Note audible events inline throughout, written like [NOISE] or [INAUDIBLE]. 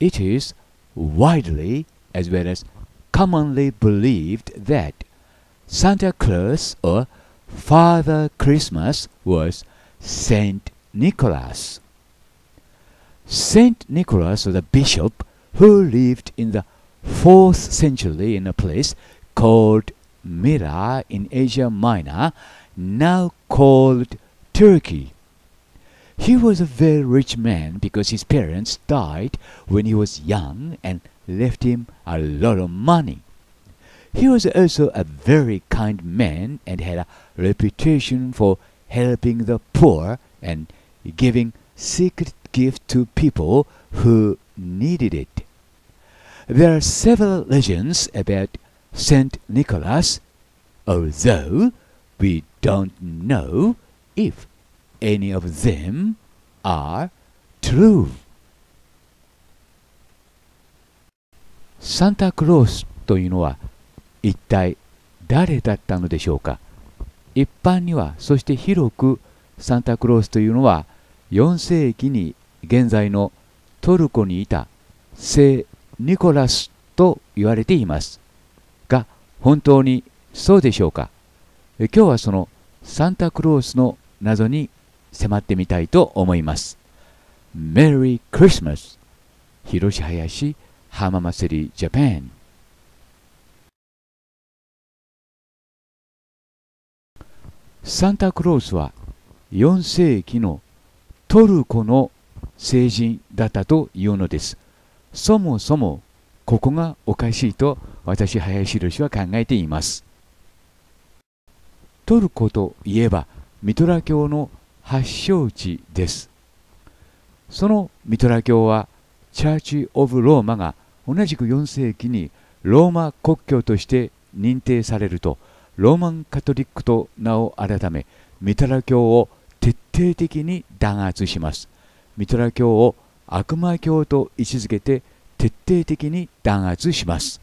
It is widely as well as commonly believed that Santa Claus or Father Christmas was Saint Nicholas. Saint Nicholas was a bishop who lived in the 4th century in a place called Myra in Asia Minor, now called Turkey. He was a very rich man because his parents died when he was young and left him a lot of money. He was also a very kind man and had a reputation for helping the poor and giving secret gifts to people who needed it. There are several legends about Saint Nicholas, although we don't know if any of them are true. サンタクロースというのは一体誰だったのでしょうか一般にはそして広くサンタクロースというのは4世紀に現在のトルコにいた聖ニコラスと言われていますが本当にそうでしょうか今日はそのサンタクロースの謎に迫ってみたいと思います。メリークリスマス広し林浜祭りジャパンサンタクロースは4世紀のトルコの聖人だったというのです。そもそもここがおかしいと私林宏は考えています。トルコといえばミトラ教の発祥地です。そのミトラ教はチャーチ・オブ・ローマが同じく4世紀にローマ国教として認定されるとローマンカトリックと名を改めミトラ教を徹底的に弾圧しますミトラ教を悪魔教と位置づけて徹底的に弾圧します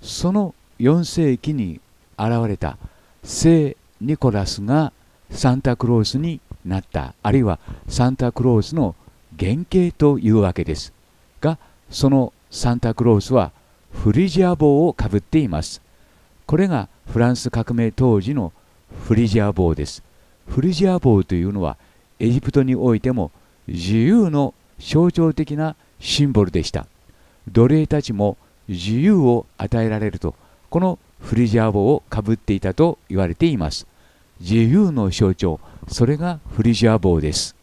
その4世紀に現れた聖ニコラスがサンタクロースになったあるいはサンタクロースの原型というわけですがそのサンタクロースはフリジア帽をかぶっていますこれがフランス革命当時のフリジア帽ですフリジア帽というのはエジプトにおいても自由の象徴的なシンボルでした奴隷たちも自由を与えられるとこのフリジア帽をかぶっていたと言われています自由の象徴それがフリジア帽です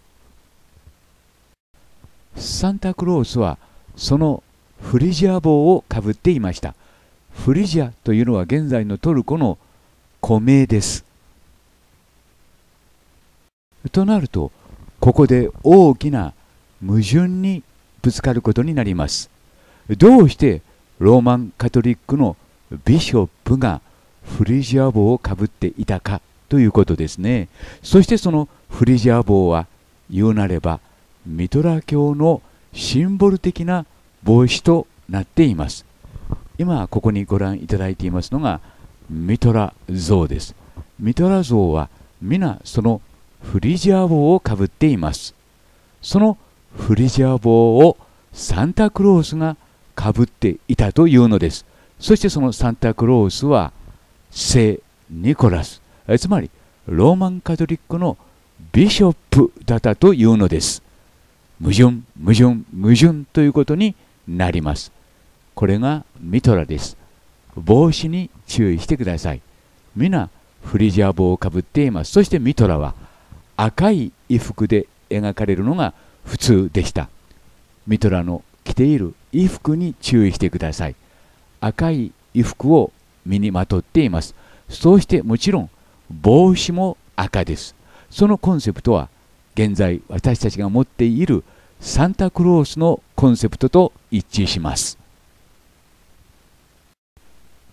サンタクロースはそのフリジア帽をかぶっていましたフリジアというのは現在のトルコの古名ですとなるとここで大きな矛盾にぶつかることになりますどうしてローマンカトリックのビショップがフリジア帽をかぶっていたかということですねそしてそのフリジア帽は言うなればミトラ教のシンボル的な帽子となっています今ここにご覧いただいていますのがミトラ像ですミトラ像は皆そのフリジア帽をかぶっていますそのフリジア帽をサンタクロースがかぶっていたというのですそしてそのサンタクロースは聖ニコラスえつまりローマンカトリックのビショップだったというのです矛盾矛盾矛盾ということになりますこれがミトラです帽子に注意してください皆フリジア帽をかぶっていますそしてミトラは赤い衣服で描かれるのが普通でしたミトラの着ている衣服に注意してください赤い衣服を身にまとっていますそうしてもちろん帽子も赤ですそのコンセプトは現在私たちが持っているサンタクロースのコンセプトと一致します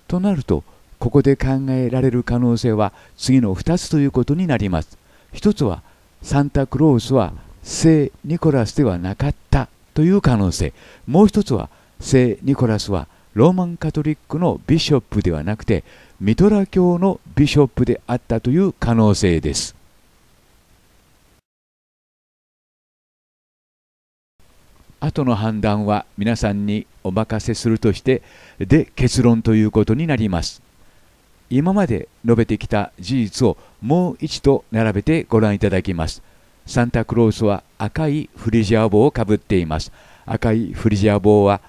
となるとここで考えられる可能性は次の2つということになります1つはサンタクロースは聖ニコラスではなかったという可能性もう1つは聖ニコラスはローマンカトリックのビショップではなくてミトラ教のビショップであったという可能性です。後の判断は皆さんにお任せするとしてで結論ということになります。今まで述べてきた事実をもう一度並べてご覧いただきます。サンタクロースは赤いフリジア帽をかぶっています。赤いフリジア帽は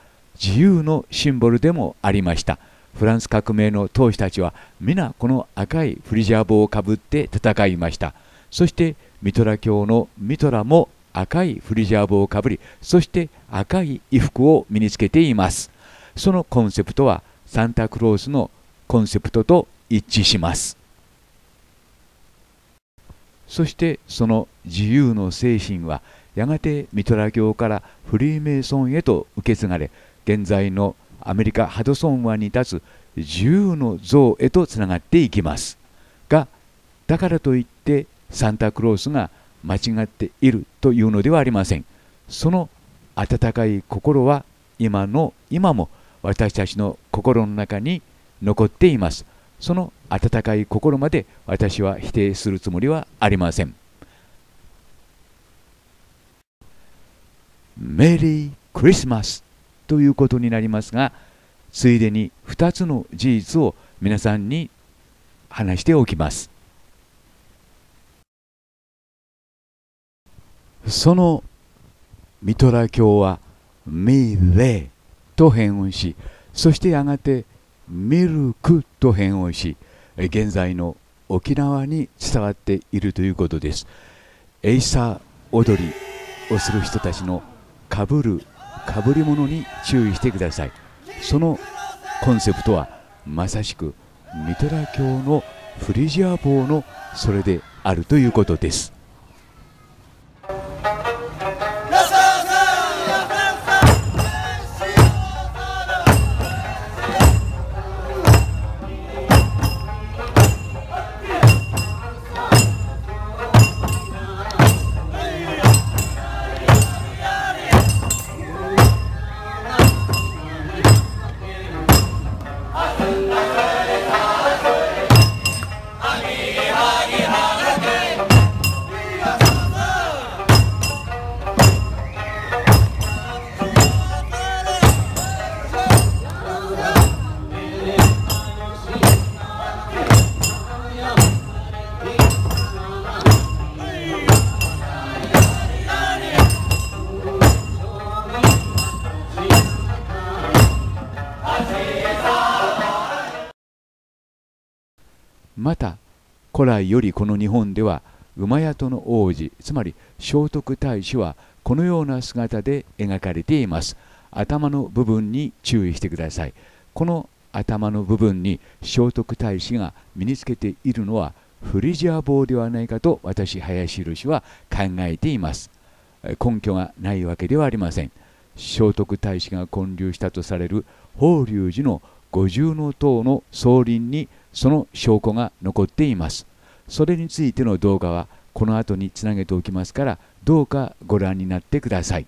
自由のシンボルでもありました。フランス革命の当主たちは皆この赤いフリジャー帽をかぶって戦いましたそしてミトラ教のミトラも赤いフリジャー帽をかぶりそして赤い衣服を身につけていますそのコンセプトはサンタクロースのコンセプトと一致しますそしてその自由の精神はやがてミトラ教からフリーメイソンへと受け継がれ現在のアメリカ・ハドソン湾に立つ自由の像へとつながっていきますがだからといってサンタクロースが間違っているというのではありませんその温かい心は今の今も私たちの心の中に残っていますその温かい心まで私は否定するつもりはありませんメリークリスマスということになりますがついでに2つの事実を皆さんに話しておきますそのミトラ教は「ミレ」と変音しそしてやがて「ミルク」と変音し現在の沖縄に伝わっているということですエイサー踊りをする人たちのかぶるかぶり物に注意してくださいそのコンセプトはまさしくミトラ教のフリジア帽のそれであるということです古来よりこの日本では馬宿の王子つまり聖徳太子はこのような姿で描かれています頭の部分に注意してくださいこの頭の部分に聖徳太子が身につけているのはフリジア帽ではないかと私林氏は考えています根拠がないわけではありません聖徳太子が建立したとされる法隆寺の五重塔の総林にその証拠が残っていますそれについての動画はこの後につなげておきますからどうかご覧になってください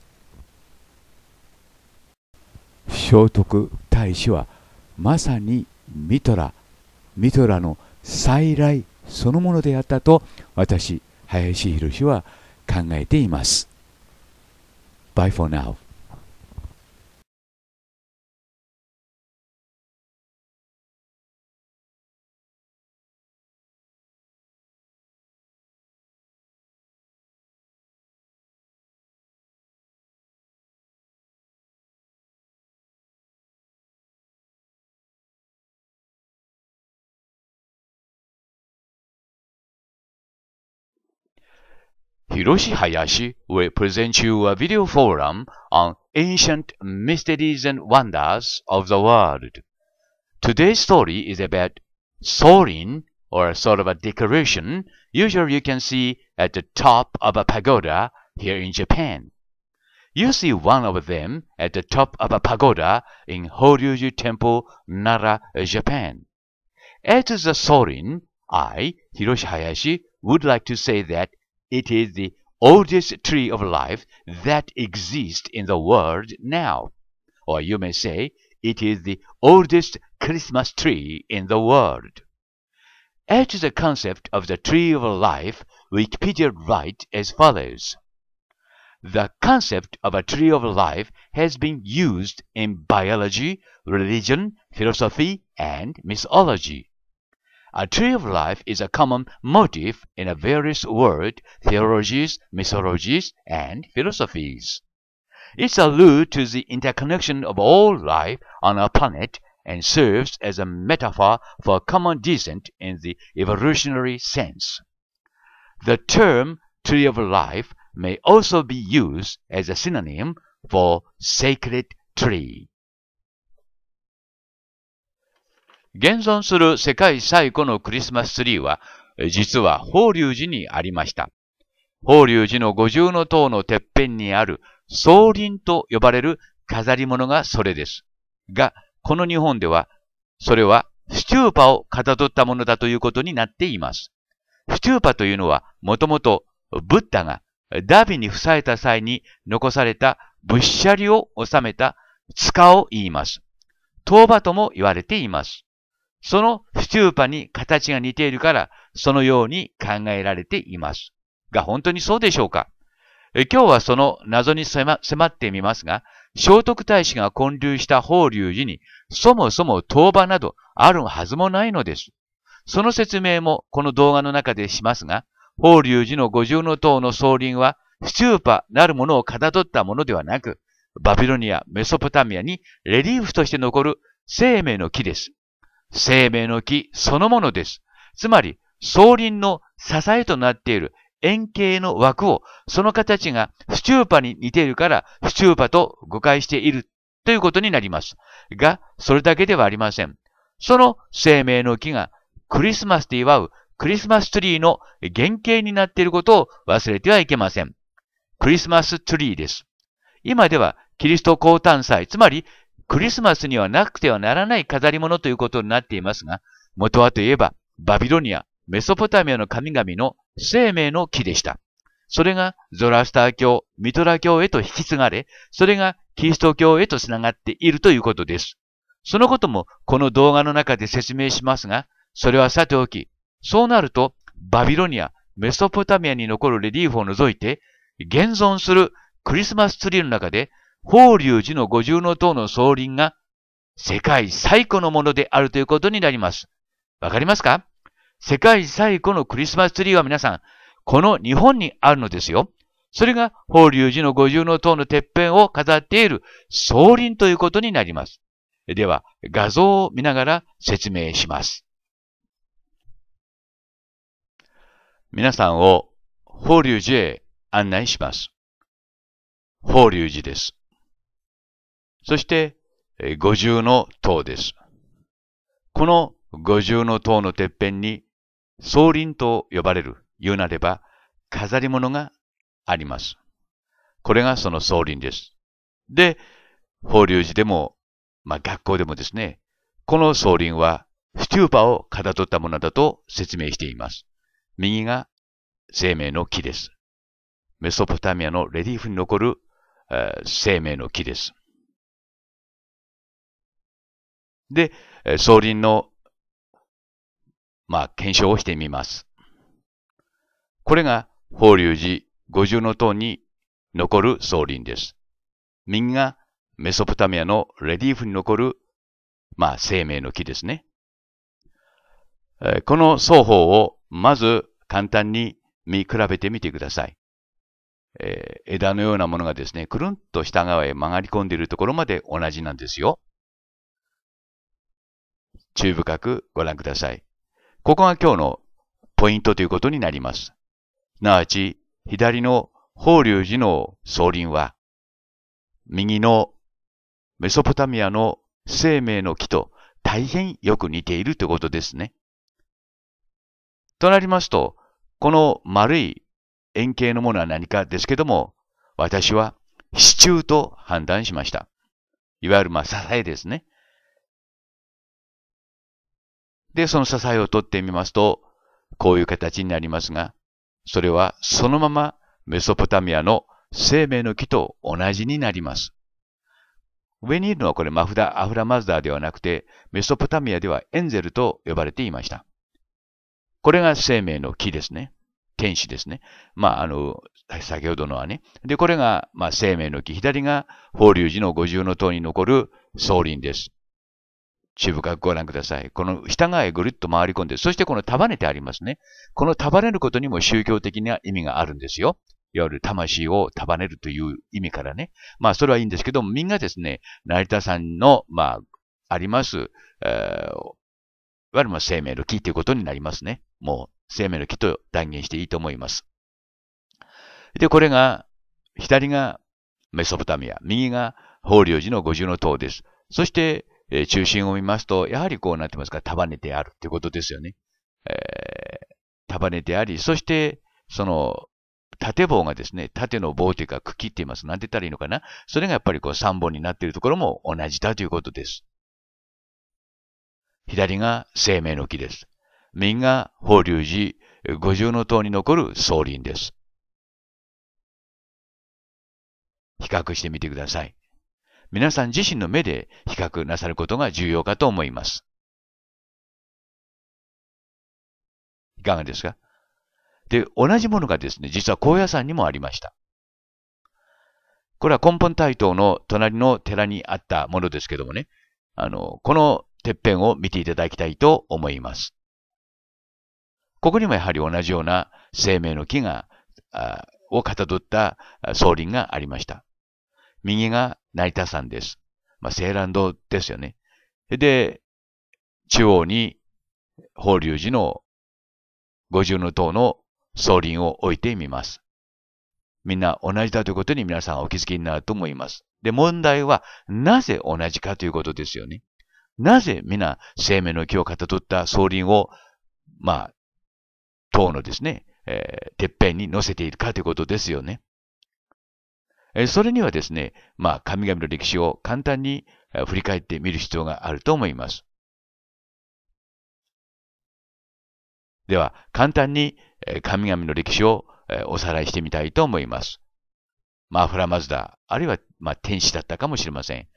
聖徳太子はまさにミトラミトラの再来そのものであったと私林博は考えています。Bye for now. Hiroshi Hayashi will present you a video forum on ancient mysteries and wonders of the world. Today's story is about soaring or sort of a decoration usually you can see at the top of a pagoda here in Japan. You see one of them at the top of a pagoda in Horyuji Temple, Nara, Japan. As a the soaring, I, Hiroshi Hayashi, would like to say that it is the oldest tree of life that exists in the world now. Or you may say, it is the oldest Christmas tree in the world. As to the concept of the tree of life, Wikipedia writes as follows. The concept of a tree of life has been used in biology, religion, philosophy, and mythology. A tree of life is a common motif in a various world theologies, mythologies, and philosophies. It alludes to the interconnection of all life on our planet and serves as a metaphor for common descent in the evolutionary sense. The term tree of life may also be used as a synonym for sacred tree. 現存する世界最古のクリスマスツリーは、実は法隆寺にありました。法隆寺の五重の塔のてっぺんにある総林と呼ばれる飾り物がそれです。が、この日本では、それはスチューパをかたどったものだということになっています。スチューパというのは、もともとブッダがダビに塞さた際に残された仏舎利を収めた塚を言います。塔場とも言われています。そのスチューパに形が似ているから、そのように考えられています。が本当にそうでしょうか今日はその謎に迫ってみますが、聖徳太子が建立した法隆寺に、そもそも当場などあるはずもないのです。その説明もこの動画の中でしますが、法隆寺の五重の塔の総輪は、スチューパなるものをかたどったものではなく、バビロニア、メソポタミアにレリーフとして残る生命の木です。生命の木そのものです。つまり、総輪の支えとなっている円形の枠を、その形がスチューパに似ているから、スチューパと誤解しているということになります。が、それだけではありません。その生命の木がクリスマスで祝うクリスマスツリーの原型になっていることを忘れてはいけません。クリスマスツリーです。今ではキリスト降誕祭、つまりクリスマスにはなくてはならない飾り物ということになっていますが、元はといえば、バビロニア、メソポタミアの神々の生命の木でした。それがゾラスター教、ミトラ教へと引き継がれ、それがキリスト教へと繋がっているということです。そのこともこの動画の中で説明しますが、それはさておき、そうなると、バビロニア、メソポタミアに残るレリーフを除いて、現存するクリスマスツリーの中で法隆寺の五重の塔の総輪が世界最古のものであるということになります。わかりますか世界最古のクリスマスツリーは皆さん、この日本にあるのですよ。それが法隆寺の五重の塔のてっぺんを飾っている総輪ということになります。では、画像を見ながら説明します。皆さんを法隆寺へ案内します。法隆寺です。そして、五重の塔です。この五重の塔のてっぺんに、総林と呼ばれる、言うなれば、飾り物があります。これがその総林です。で、法隆寺でも、まあ、学校でもですね、この総林は、スチューパをかたどったものだと説明しています。右が生命の木です。メソポタミアのレリーフに残る、えー、生命の木です。で、総輪の、まあ、検証をしてみます。これが法隆寺五重の塔に残る総輪です。右がメソポタミアのレリーフに残る、まあ、生命の木ですね。この双方をまず簡単に見比べてみてください。えー、枝のようなものがですね、くるんと下側へ曲がり込んでいるところまで同じなんですよ。注意深くご覧ください。ここが今日のポイントということになります。すなわち、左の法隆寺の総林は、右のメソポタミアの生命の木と大変よく似ているということですね。となりますと、この丸い円形のものは何かですけども、私は支柱と判断しました。いわゆるまあ支えですね。で、その支えを取ってみますと、こういう形になりますが、それはそのままメソポタミアの生命の木と同じになります。上にいるのはこれマフダ、アフラマズダーではなくて、メソポタミアではエンゼルと呼ばれていました。これが生命の木ですね。天使ですね。まあ、あの、先ほどのはね。で、これが、まあ、生命の木。左が法隆寺の五重の塔に残る総林です。チューご覧ください。この下側へぐるっと回り込んで、そしてこの束ねてありますね。この束ねることにも宗教的な意味があるんですよ。いわゆる魂を束ねるという意味からね。まあ、それはいいんですけども、みんなですね、成田さんの、まあ、あります、えー、いわゆる生命の木ということになりますね。もう生命の木と断言していいと思います。で、これが、左がメソポタミア、右が法隆寺の五重の塔です。そして、え中心を見ますと、やはりこうなってますか束ねてあるっていうことですよね。えー、束ねてあり、そして、その、縦棒がですね、縦の棒というか茎って言います。なんて言ったらいいのかなそれがやっぱりこう3本になっているところも同じだということです。左が生命の木です。右が法隆寺、五重の塔に残る総林です。比較してみてください。皆さん自身の目で比較なさることが重要かと思います。いかがですかで、同じものがですね、実は高野山にもありました。これは根本台東の隣の寺にあったものですけどもね、あの、このてっぺんを見ていただきたいと思います。ここにもやはり同じような生命の木が、をかたどった総林がありました。右が成田山です。まあ、西蘭道ですよね。で、中央に法隆寺の五重の塔の総輪を置いてみます。みんな同じだということに皆さんお気づきになると思います。で、問題はなぜ同じかということですよね。なぜ皆生命の木をかたどった総輪を、まあ、塔のですね、えー、てっぺんに乗せているかということですよね。えそれにはですね、まあ、神々の歴史を簡単に振り返ってみる必要があると思います。では、簡単に神々の歴史をおさらいしてみたいと思います。まあ、アフラマズダ、あるいは、まあ、天使だったかもしれません。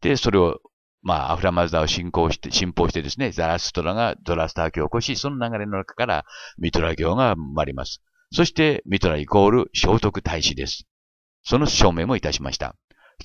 で、それを、まあ、アフラマズダを信仰して、信奉してですね、ザラストラがドラスター教を起こし、その流れの中からミトラ教が生まれます。そして、ミトライコール聖徳太子です。その証明もいたしました。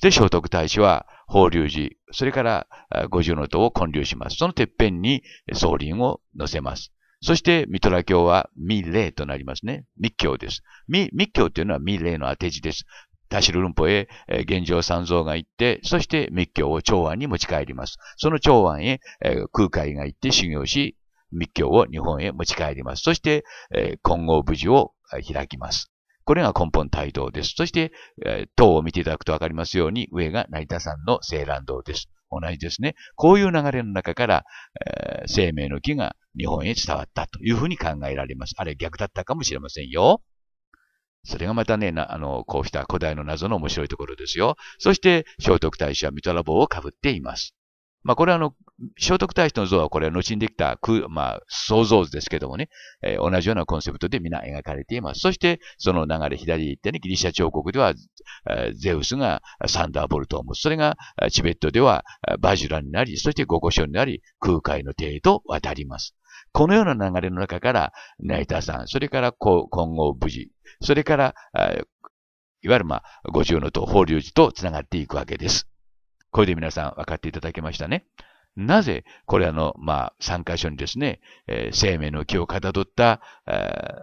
そして聖徳太子は法隆寺、それから五重の塔を建立します。そのてっぺんに総輪を乗せます。そして、ミトラ教は未霊となりますね。密教です。密教というのは未霊の当て字です。ダシルルへ、えー、現状三蔵が行って、そして密教を長安に持ち帰ります。その長安へ、えー、空海が行って修行し、密教を日本へ持ち帰ります。そして、えー、金剛無事を開きます。これが根本帯同です。そして、えー、塔を見ていただくとわかりますように、上が成田山の青蘭堂です。同じですね。こういう流れの中から、えー、生命の木が日本へ伝わったというふうに考えられます。あれ逆だったかもしれませんよ。それがまたね、あの、こうした古代の謎の面白いところですよ。そして、聖徳太子はミトラ棒をかぶっています。まあ、これはあの、聖徳太子の像はこれは後にできたまあ、想像図ですけどもね、えー、同じようなコンセプトで皆描かれています。そして、その流れ左行ったね、ギリシャ彫刻では、えー、ゼウスがサンダーボルトを持つ。それがチベットではバジュラになり、そして五湖礁になり、空海の帝へと渡ります。このような流れの中から、ナイターさん、それから今後無事、それから、いわゆるまあ、五重の塔、法隆寺と繋がっていくわけです。これで皆さん分かっていただけましたね。なぜ、これあの、まあ、3箇所にですね、えー、生命の木をかたどった、えー、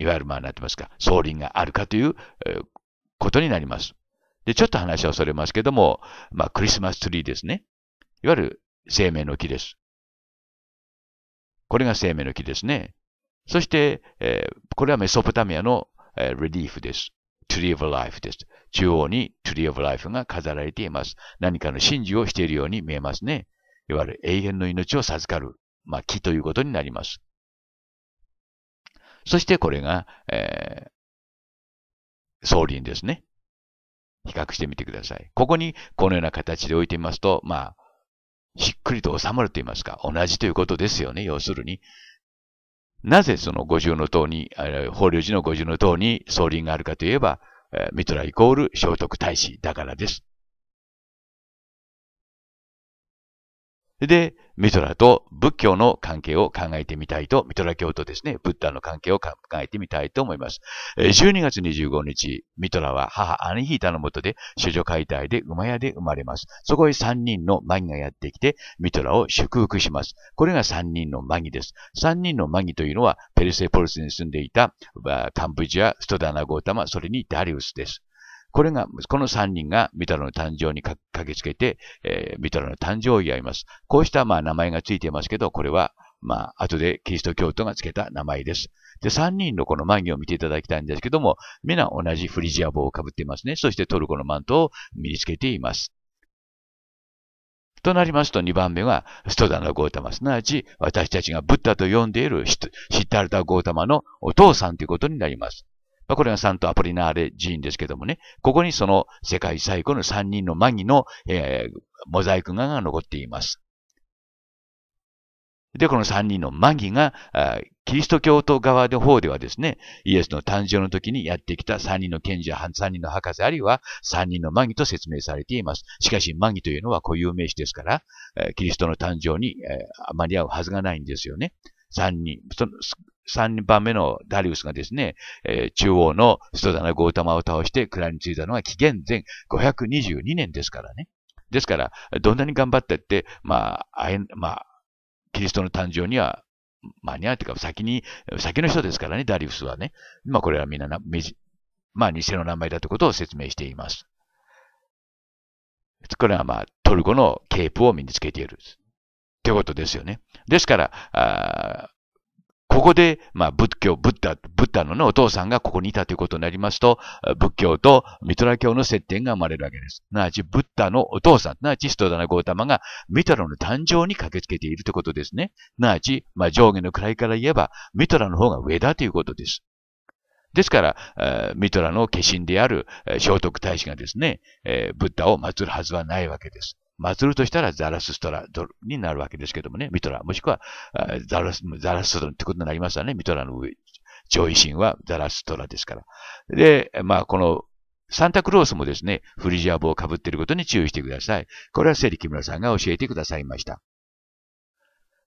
いわゆるまあ、なってますか、総輪があるかという、えー、ことになります。で、ちょっと話はそれますけども、まあ、クリスマスツリーですね。いわゆる生命の木です。これが生命の木ですね。そして、えー、これはメソポタミアの、えー、リリーフです。トゥリー・オブ・ライフです。中央に Tree of Life が飾られています。何かの真珠をしているように見えますね。いわゆる永遠の命を授かる、まあ、木ということになります。そしてこれが、えー、総輪ですね。比較してみてください。ここにこのような形で置いてみますと、まあ、しっくりと収まると言いますか、同じということですよね。要するに、なぜその五重の塔に、法隆寺の五重の塔に総輪があるかといえば、ミトライコール聖徳太子だからです。で、ミトラと仏教の関係を考えてみたいと、ミトラ教とですね、ブッダの関係を考えてみたいと思います。12月25日、ミトラは母アニヒータのもとで、諸女解体で馬屋で生まれます。そこへ3人のマギがやってきて、ミトラを祝福します。これが3人のマギです。3人のマギというのは、ペルセポルスに住んでいた、カンブジア、ストダナゴータマ、それにダリウスです。これが、この3人がミタロの誕生に駆けつけて、えー、ミタロの誕生を祝います。こうした、まあ、名前がついてますけど、これは、まあ、後でキリスト教徒がつけた名前です。で、3人のこのマギを見ていただきたいんですけども、皆同じフリジア帽をかぶっていますね。そしてトルコのマントを身につけています。となりますと2番目は、ストダナ・ゴータマ、すなわち私たちがブッダと呼んでいるシッタルタ・ゴータマのお父さんということになります。まあ、これがサントアポリナーレ寺院ですけどもね、ここにその世界最古の3人のマギの、えー、モザイク画が残っています。で、この3人のマギが、キリスト教徒側の方ではですね、イエスの誕生の時にやってきた3人の賢者、3人の博士、あるいは3人のマギと説明されています。しかし、マギというのは固有名詞ですから、キリストの誕生に間に合うはずがないんですよね。3人、その3番目のダリウスがですね、えー、中央の人だなゴータマを倒して蔵に着いたのは紀元前522年ですからね。ですから、どんなに頑張ってって、まあ、まあ、キリストの誕生には間に合うというか、先に、先の人ですからね、ダリウスはね。まあ、これはみんな、まあ、偽の名前だということを説明しています。これはまあ、トルコのケープを身につけている。ってことですよね。ですから、ここで、まあ、仏教、ブッダ、ブッダのね、お父さんがここにいたということになりますと、仏教とミトラ教の接点が生まれるわけです。なあち、ブッダのお父さん、なあち、ストダナゴータマがミトラの誕生に駆けつけているということですね。なあち、まあ、上下の位から言えば、ミトラの方が上だということです。ですから、ミトラの化身である、聖徳太子がですね、ブッダを祀るはずはないわけです。祭るとしたらザラスストラドになるわけですけどもね、ミトラ、もしくはザラス、ザラスストラってことになりますよね、ミトラの上、上位神はザラストラですから。で、まあこのサンタクロースもですね、フリジア帽をかぶっていることに注意してください。これはセリ木村さんが教えてくださいました。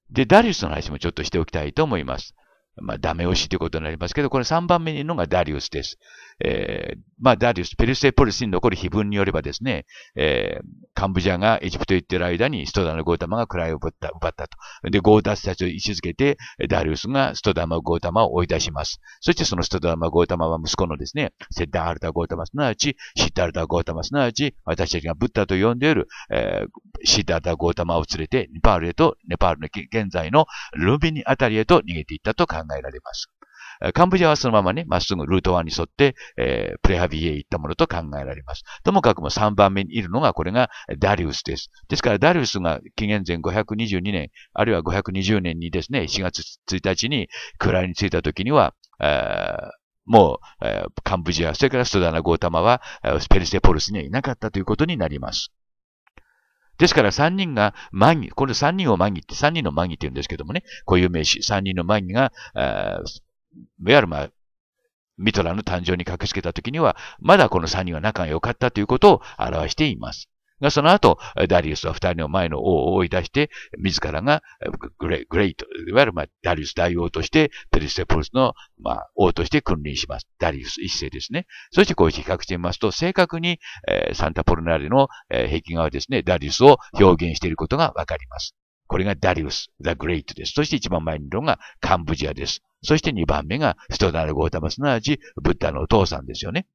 で、ダリウスの話もちょっとしておきたいと思います。まあ、ダメ押しということになりますけど、これ3番目のがダリウスです。えー、まあ、ダリウス、ペルセポリスに残る碑文によればですね、えー、カンブジャがエジプト行ってる間にストダのゴータマが位を奪った、奪ったと。で、ゴータスたちを位置づけて、ダリウスがストダマ・ゴータマを追い出します。そしてそのストダマ・ゴータマは息子のですね、セッダールタ・ゴータマ、すなわち、シッダアルタ・ゴータマ、すなわち、私たちがブッダと呼んでいる、えー、シッダルタ・ゴータマを連れて、ネパールへと、ネパールの現在のルビニあたりへと逃げていったと考えられます。カンボジアはそのままね、まっすぐルート1に沿って、えー、プレハビへ行ったものと考えられます。ともかくも3番目にいるのが、これがダリウスです。ですから、ダリウスが紀元前522年、あるいは520年にですね、4月1日に位についた時には、えーもう、えー、カンブジア、それからストダナ・ゴータマは、ペルセポルスにはいなかったということになります。ですから3人が、マギ、この3人をマギって、3人のマギって言うんですけどもね、固有名詞、3人のマギが、いわゆるまあ、ミトラの誕生に駆けつけた時には、まだこの3人は仲が良かったということを表しています。が、その後、ダリウスは二人の前の王を追い出して、自らがグレグレイト、いわゆる、まあ、ダリウス大王として、ペリステポルスの、まあ、王として君臨します。ダリウス一世ですね。そしてこうして比較してみますと、正確に、えー、サンタポルナーレの、えー、壁画はですね、ダリウスを表現していることがわかります。これがダリウス、ザ・グレイトです。そして一番前にいるのがカンブジアです。そして二番目がストナル・ゴータマ、すなわちブッダのお父さんですよね。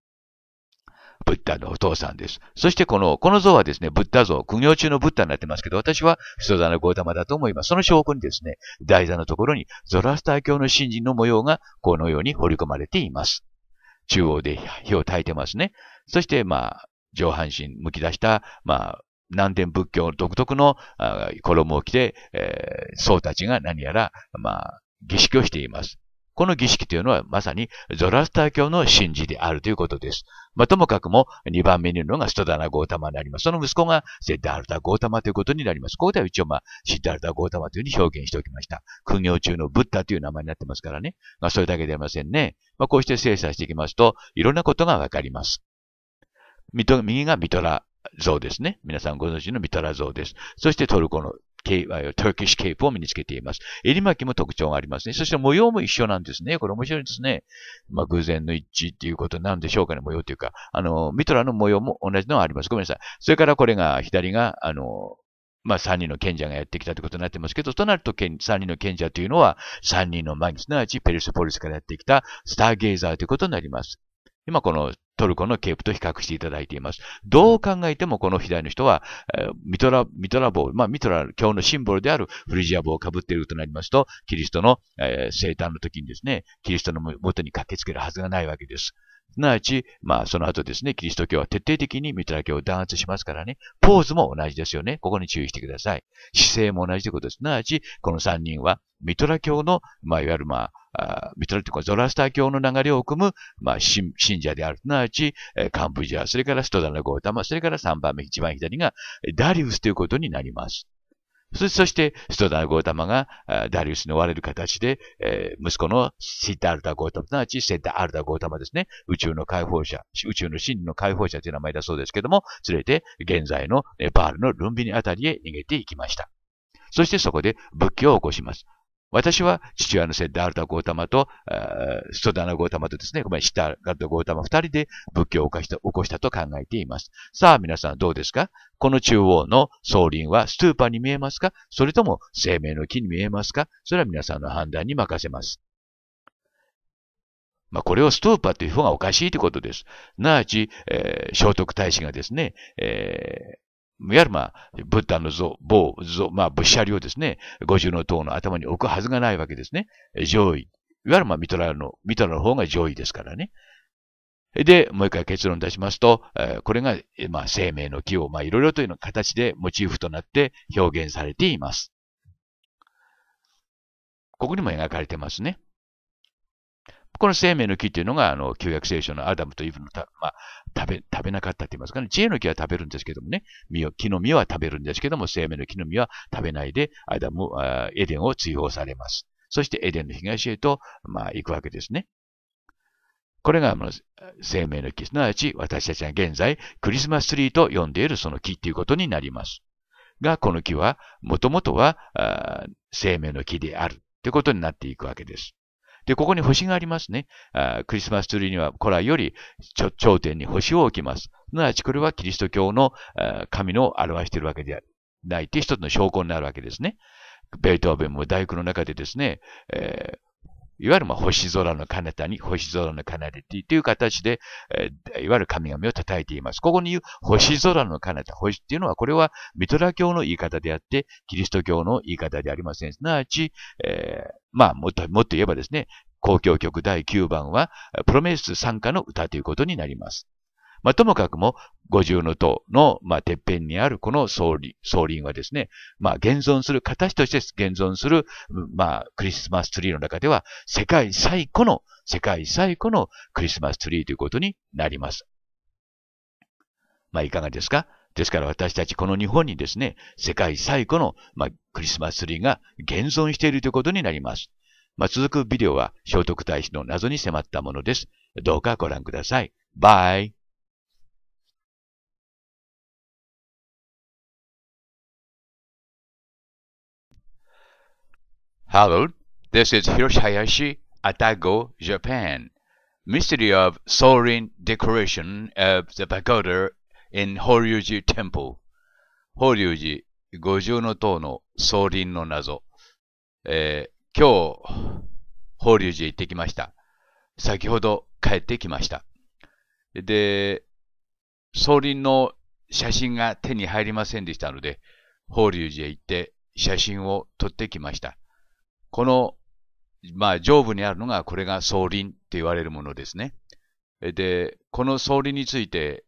ブッダのお父さんです。そしてこの、この像はですね、ブッダ像、苦行中のブッダになってますけど、私は人だのゴータマだと思います。その証拠にですね、台座のところにゾラスター教の新人の模様がこのように彫り込まれています。中央で火を焚いてますね。そして、まあ、上半身剥き出した、まあ、南天仏教独特の衣を着て、僧たちが何やら、まあ、儀式をしています。この儀式というのはまさにゾラスター教の神事であるということです。まあ、ともかくも2番目にいるのがストダナ・ゴータマになります。その息子がセッダールタ・ゴータマということになります。ここでは一応まあ、シッダールタ・ゴータマというふうに表現しておきました。苦行中のブッダという名前になってますからね。まあ、それだけではありませんね。まあ、こうして精査していきますと、いろんなことがわかります。右がミトラ、像ですね。皆さんご存知のミトラ像です。そしてトルコのケプ、トルキッシュケープを身につけています。襟巻きも特徴がありますね。そして模様も一緒なんですね。これ面白いですね。まあ、偶然の一致っていうことなんでしょうかね。模様というか、あの、ミトラの模様も同じのがあります。ごめんなさい。それからこれが、左が、あの、まあ、人の賢者がやってきたということになってますけど、となると、三人の賢者というのは、三人の前にすなわちペルスポリスからやってきたスターゲイザーということになります。今このトルコのケープと比較していただいています。どう考えてもこの左の人は、ミトラ、ミトラ棒、まあミトラ教のシンボルであるフリジア帽を被っているとなりますと、キリストの、生誕の時にですね、キリストの元に駆けつけるはずがないわけです。すなわち、まあ、その後ですね、キリスト教は徹底的にミトラ教を弾圧しますからね、ポーズも同じですよね。ここに注意してください。姿勢も同じということです。すなわち、この三人は、ミトラ教の、まあ、いわゆるまあ、ミトラというか、ゾラスター教の流れを組む、まあ、信者である。すなわち、カンプジア、それからストダナゴータマ、それから3番目、一番左が、ダリウスということになります。そして、ストダーゴータマがダリウスに追われる形で、えー、息子のシッタールタゴータマ、すなわちセッタアルタゴータマですね、宇宙の解放者、宇宙の真理の解放者という名前だそうですけども、連れて現在のネパールのルンビニあたりへ逃げていきました。そしてそこで仏教を起こします。私は父親のセッダールタ・ゴータマと、ストダナ・ゴータマとですね、ごめん、シタガルタ・ゴータマ二人で仏教を起こしたと考えています。さあ皆さんどうですかこの中央の総輪はストゥーパに見えますかそれとも生命の木に見えますかそれは皆さんの判断に任せます。まあ、これをストーパーという方がおかしいということです。なわち、えー、聖徳太子がですね、えー、いわゆる、まあ、ブッダの像、某像、まあ、仏舎をですね、五重の塔の頭に置くはずがないわけですね。上位。いわゆる、まあ、ミトラの、ミトラの方が上位ですからね。で、もう一回結論出しますと、これが、まあ、生命の木を、まあ、いろいろというの形でモチーフとなって表現されています。ここにも描かれてますね。この生命の木っていうのが、あの、旧約聖書のアダムとイブのた、まあ、食べ、食べなかったって言いますかね。知恵の木は食べるんですけどもね。実を、木の実は食べるんですけども、生命の木の実は食べないで、アダム、エデンを追放されます。そしてエデンの東へと、まあ、行くわけですね。これが、生命の木、すなわち私たちが現在、クリスマスツリーと呼んでいるその木ということになります。が、この木は、もともとは、生命の木であるってことになっていくわけです。で、ここに星がありますね。あクリスマスツリーには古来より頂点に星を置きます。なあちこれはキリスト教の神の表しているわけではないって一つの証拠になるわけですね。ベートーベンも大工の中でですね、えー、いわゆるまあ星空の彼方に星空の彼方という形で、えー、いわゆる神々を叩いています。ここに言う星空の彼方、星っていうのはこれはミトラ教の言い方であって、キリスト教の言い方でありません。すなわち、えー、まあもっともっと言えばですね、公共曲第9番はプロメス参加の歌ということになります。まあ、ともかくも、五重の塔の、まあ、てっぺんにあるこの総理、総理はですね、まあ、現存する、形として現存する、まあ、クリスマスツリーの中では、世界最古の、世界最古のクリスマスツリーということになります。まあ、いかがですかですから私たちこの日本にですね、世界最古の、まあ、クリスマスツリーが現存しているということになります。まあ、続くビデオは聖徳太子の謎に迫ったものです。どうかご覧ください。バイ。Hello, this is Hiroshayashi Atago, Japan. Mystery of soaring decoration of the pagoda in Horyuji Temple. 法隆寺五重の塔の総輪の謎。えー、今日、法隆寺へ行ってきました。先ほど帰ってきました。で、総輪の写真が手に入りませんでしたので、法隆寺へ行って写真を撮ってきました。この、まあ、上部にあるのが、これが総輪って言われるものですね。で、この総輪について、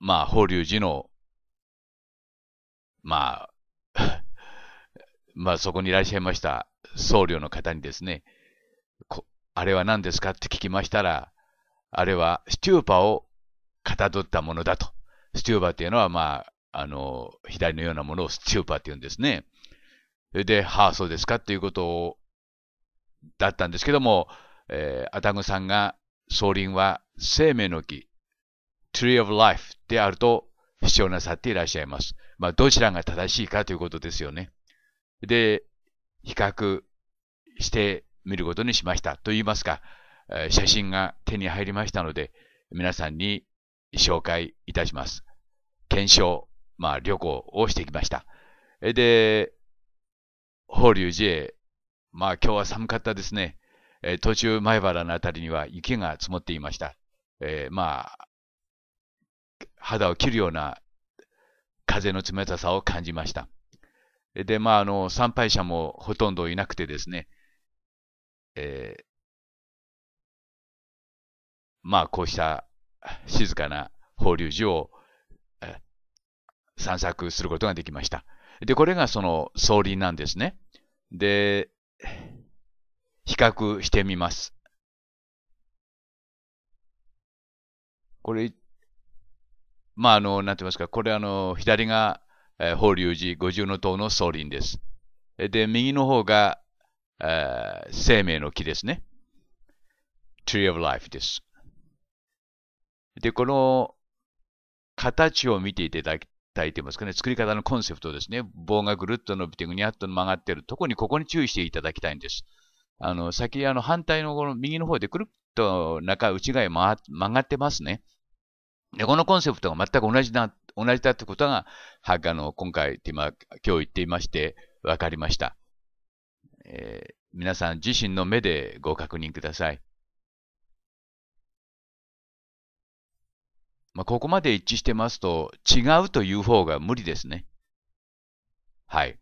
まあ、法隆寺の、まあ、[LAUGHS] まあ、そこにいらっしゃいました僧侶の方にですね、あれは何ですかって聞きましたら、あれはスチューパをかたどったものだと。スチューパっていうのは、まあ、あの、左のようなものをスチューパって言うんですね。で、はあ、そうですかっていうことを、だったんですけども、えー、アタグさんが、総輪は生命の木、tree of life であると主張なさっていらっしゃいます。まあ、どちらが正しいかということですよね。で、比較してみることにしました。と言いますか、えー、写真が手に入りましたので、皆さんに紹介いたします。検証、まあ、旅行をしてきました。で、法隆寺へ、まあ今日は寒かったですね。えー、途中前原のあたりには雪が積もっていました。えー、まあ、肌を切るような風の冷たさを感じました。で、まあ、あの、参拝者もほとんどいなくてですね、えー、まあ、こうした静かな法隆寺を散策することができました。で、これがその総輪なんですね。で、比較してみます。これ、まあ、あの、なんて言いますか、これあの、左が、えー、法隆寺五重塔の総林です。で、右の方が、えー、生命の木ですね。Tree of Life です。で、この形を見ていただき体といいますかね、作り方のコンセプトですね。棒がぐるっと伸びてぐにゃっと曲がってる。特にここに注意していただきたいんです。あの、先、あの、反対のこの右の方でくるっと中、内側へ曲がってますね。で、このコンセプトが全く同じだ、同じだってことが、は、あの、今回、今、今日言っていまして、分かりました。えー、皆さん自身の目でご確認ください。まあ、ここまで一致してますと、違うという方が無理ですね。はい。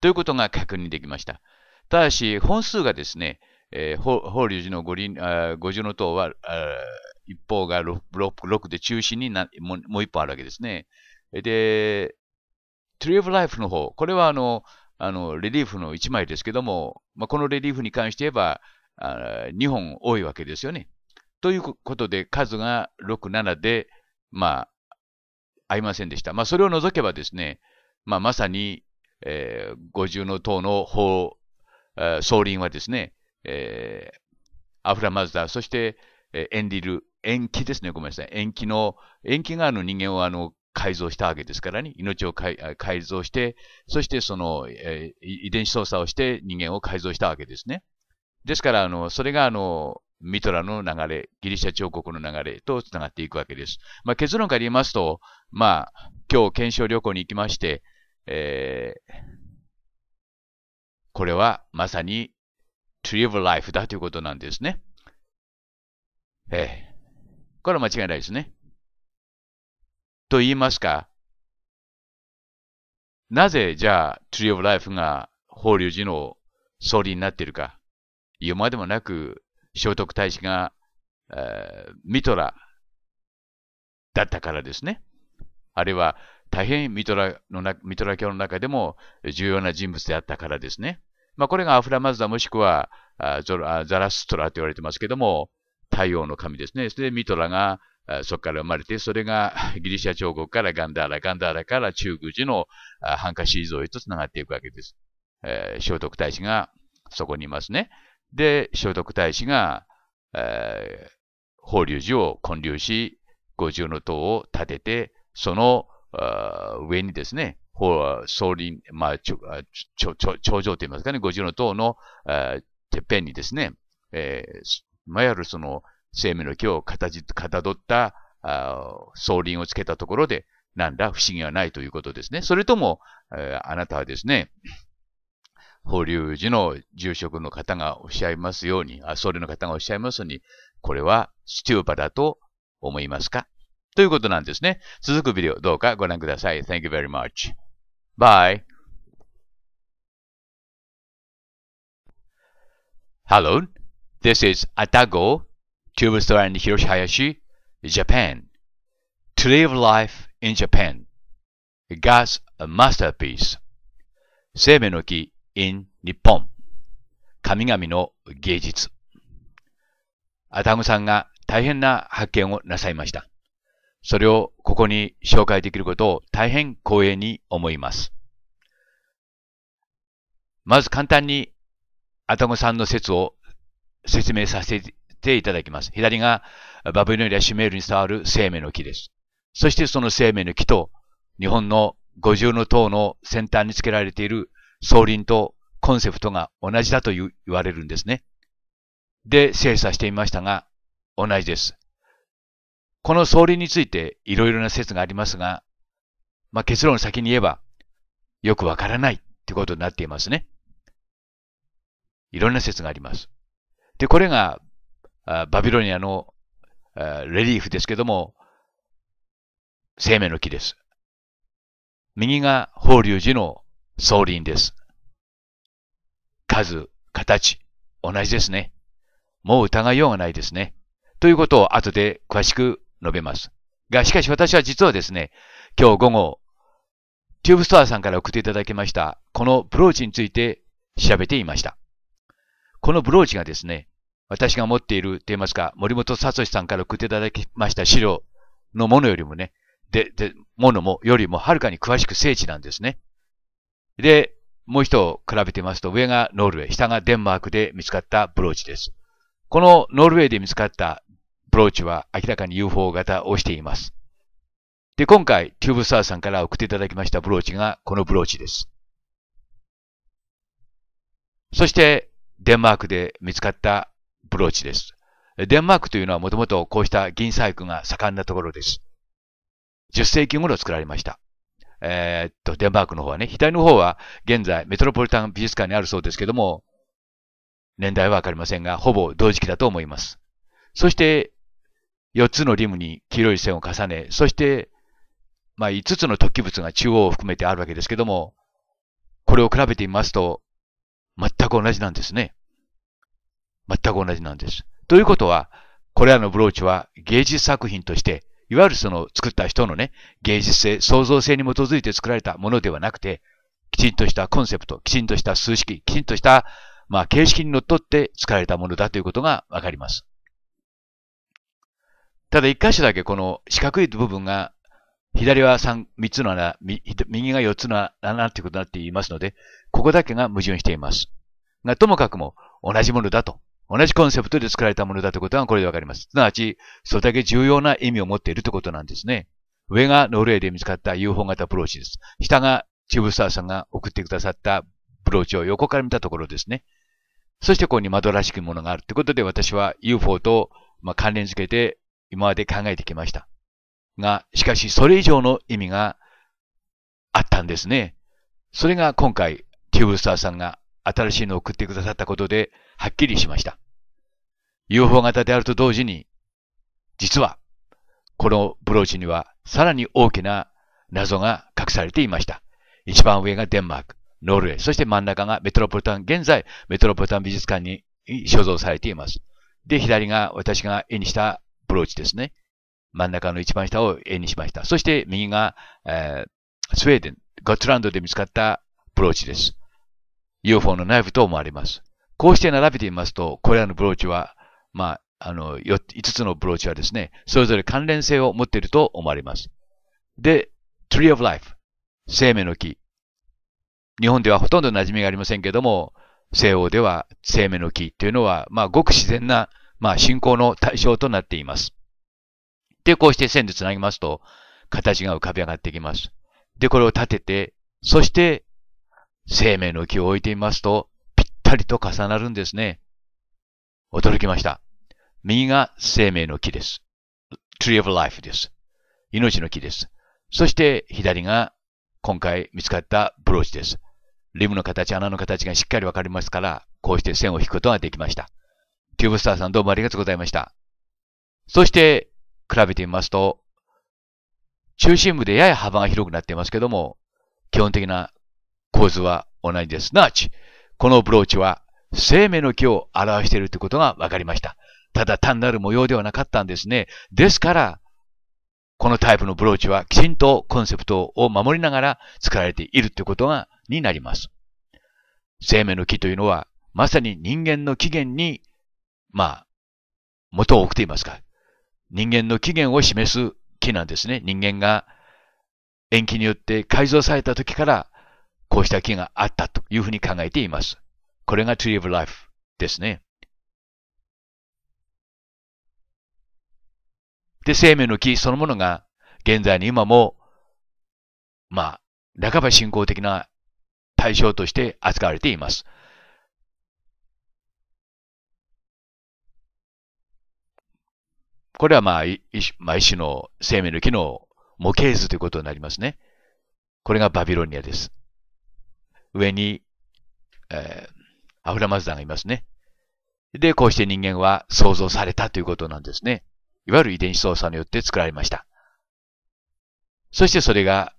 ということが確認できました。ただし、本数がですね、えー、法隆寺の五輪五重の塔は、一方が 6, 6, で中心になもう一方あるわけですね。で、Tree of Life の方、これはあの、あの、レリーフの1枚ですけども、まあ、このレリーフに関して言えば、二2本多いわけですよね。ということで、数が6、7で、まあ、合いませんでした。まあ、それを除けばですね、まあ、まさに、えー、五重の塔の法、総輪はですね、えー、アフラマズダ、そして、えー、エンリル、延期ですね、ごめんなさい。延期の、延期側の人間をあの改造したわけですからね、命を改造して、そしてその、えー、遺伝子操作をして人間を改造したわけですね。ですから、あの、それがあの、ミトラの流れ、ギリシャ彫刻の流れと繋がっていくわけです。まあ、結論から言いますと、まあ、今日検証旅行に行きまして、えー、これはまさに Tree of Life だということなんですね。えー、これは間違いないですね。と言いますか、なぜじゃあ Tree of Life が法隆寺の総理になっているか、言うまでもなく聖徳太子が、えー、ミトラだったからですね。あるいは、大変ミトラのな、ミトラ教の中でも重要な人物であったからですね。まあ、これがアフラマズダもしくはゾラザラストラと言われてますけども、太陽の神ですね。それでミトラがそこから生まれて、それが [LAUGHS] ギリシャ彫刻からガンダーラ、ガンダーラから中宮寺のハンカシー像へと繋がっていくわけです。えー、聖徳太子がそこにいますね。で、聖徳太子が、えー、法隆寺を建立し、五重の塔を建てて、その上にですね、総輪、まあ、頂上といいますかね、五重の塔の、てっぺんにですね、えー、まやるその生命の木をかたどった総輪をつけたところで、なんだ不思議はないということですね。それとも、えー、あなたはですね、法隆寺の住職の方がおっしゃいますように、あ、僧侶の方がおっしゃいますように、これはスチューパだと思いますかということなんですね。続くビデオどうかご覧ください。Thank you very much. Bye. Hello, this is Atago, t u b e s t o r e i n Hiroshi Hayashi, Japan. To live life in Japan. God's masterpiece. 生命の木 in 日本神々の芸術アダムさんが大変な発見をなさいました。それをここに紹介できることを大変光栄に思います。まず簡単にアダムさんの説を説明させていただきます。左がバルロニア・シュメールに伝わる生命の木です。そしてその生命の木と日本の五重の塔の先端につけられている総輪とコンセプトが同じだと言われるんですね。で、精査してみましたが、同じです。この総輪についていろいろな説がありますが、まあ、結論先に言えば、よくわからないってことになっていますね。いろんな説があります。で、これが、あバビロニアのレリーフですけども、生命の木です。右が法隆寺の総輪です。数、形、同じですね。もう疑いようがないですね。ということを後で詳しく述べます。が、しかし私は実はですね、今日午後、チューブストアさんから送っていただきました、このブローチについて調べていました。このブローチがですね、私が持っていると言いますか、森本聡さんから送っていただきました資料のものよりもね、で、で、ものも、よりもはるかに詳しく精緻なんですね。で、もう一を比べてみますと、上がノルウェー、下がデンマークで見つかったブローチです。このノルウェーで見つかったブローチは明らかに UFO 型をしています。で、今回、チューブサーさんから送っていただきましたブローチがこのブローチです。そして、デンマークで見つかったブローチです。デンマークというのはもともとこうした銀細工が盛んなところです。10世紀頃作られました。えー、っと、デンマークの方はね、左の方は現在メトロポリタン美術館にあるそうですけども、年代はわかりませんが、ほぼ同時期だと思います。そして、4つのリムに黄色い線を重ね、そして、まあ、5つの突起物が中央を含めてあるわけですけども、これを比べてみますと、全く同じなんですね。全く同じなんです。ということは、これらのブローチは芸術作品としていわゆるその作った人のね、芸術性、創造性に基づいて作られたものではなくて、きちんとしたコンセプト、きちんとした数式、きちんとした、まあ、形式にのっとって作られたものだということがわかります。ただ一箇所だけこの四角い部分が、左は三三つの穴、右が四つの穴ということになっていますので、ここだけが矛盾しています。が、ともかくも同じものだと同じコンセプトで作られたものだということがこれでわかります。すなわち、それだけ重要な意味を持っているということなんですね。上がノルウェーで見つかった UFO 型アプローチです。下がチブスターさんが送ってくださったブローチを横から見たところですね。そしてここに窓らしきものがあるということで私は UFO と関連づけて今まで考えてきました。が、しかしそれ以上の意味があったんですね。それが今回、チューブスターさんが新しいのを送ってくださったことで、はっきりしました。UFO 型であると同時に、実は、このブローチにはさらに大きな謎が隠されていました。一番上がデンマーク、ノルウェー、そして真ん中がメトロポリタン、現在メトロポリタン美術館に所蔵されています。で、左が私が絵にしたブローチですね。真ん中の一番下を絵にしました。そして右が、えー、スウェーデン、ゴッツランドで見つかったブローチです。UFO のナイフと思われます。こうして並べてみますと、これらのブローチは、まあ、あの、5つのブローチはですね、それぞれ関連性を持っていると思われます。で、Tree of Life、生命の木。日本ではほとんど馴染みがありませんけども、西欧では生命の木というのは、まあ、ごく自然な、まあ、信仰の対象となっています。で、こうして線でつなぎますと、形が浮かび上がってきます。で、これを立てて、そして、生命の木を置いてみますと、ぱりと重なるんですね。驚きました。右が生命の木です。tree of life です。命の木です。そして左が今回見つかったブローチです。リムの形、穴の形がしっかりわかりますから、こうして線を引くことができました。キューブスターさんどうもありがとうございました。そして、比べてみますと、中心部でやや幅が広くなっていますけども、基本的な構図は同じです。なあち、このブローチは生命の木を表しているということが分かりました。ただ単なる模様ではなかったんですね。ですから、このタイプのブローチはきちんとコンセプトを守りながら作られているということが、になります。生命の木というのは、まさに人間の起源に、まあ、元を置くと言いますか。人間の起源を示す木なんですね。人間が延期によって改造された時からこうした木があったというふうに考えています。これが Tree of Life ですね。で、生命の木そのものが現在に今も、まあ、半ば信仰的な対象として扱われています。これはまあ、一まあ、一種の生命の木の模型図ということになりますね。これがバビロニアです。上に、えー、アフラマズダがいますね。で、こうして人間は創造されたということなんですね。いわゆる遺伝子操作によって作られました。そしてそれが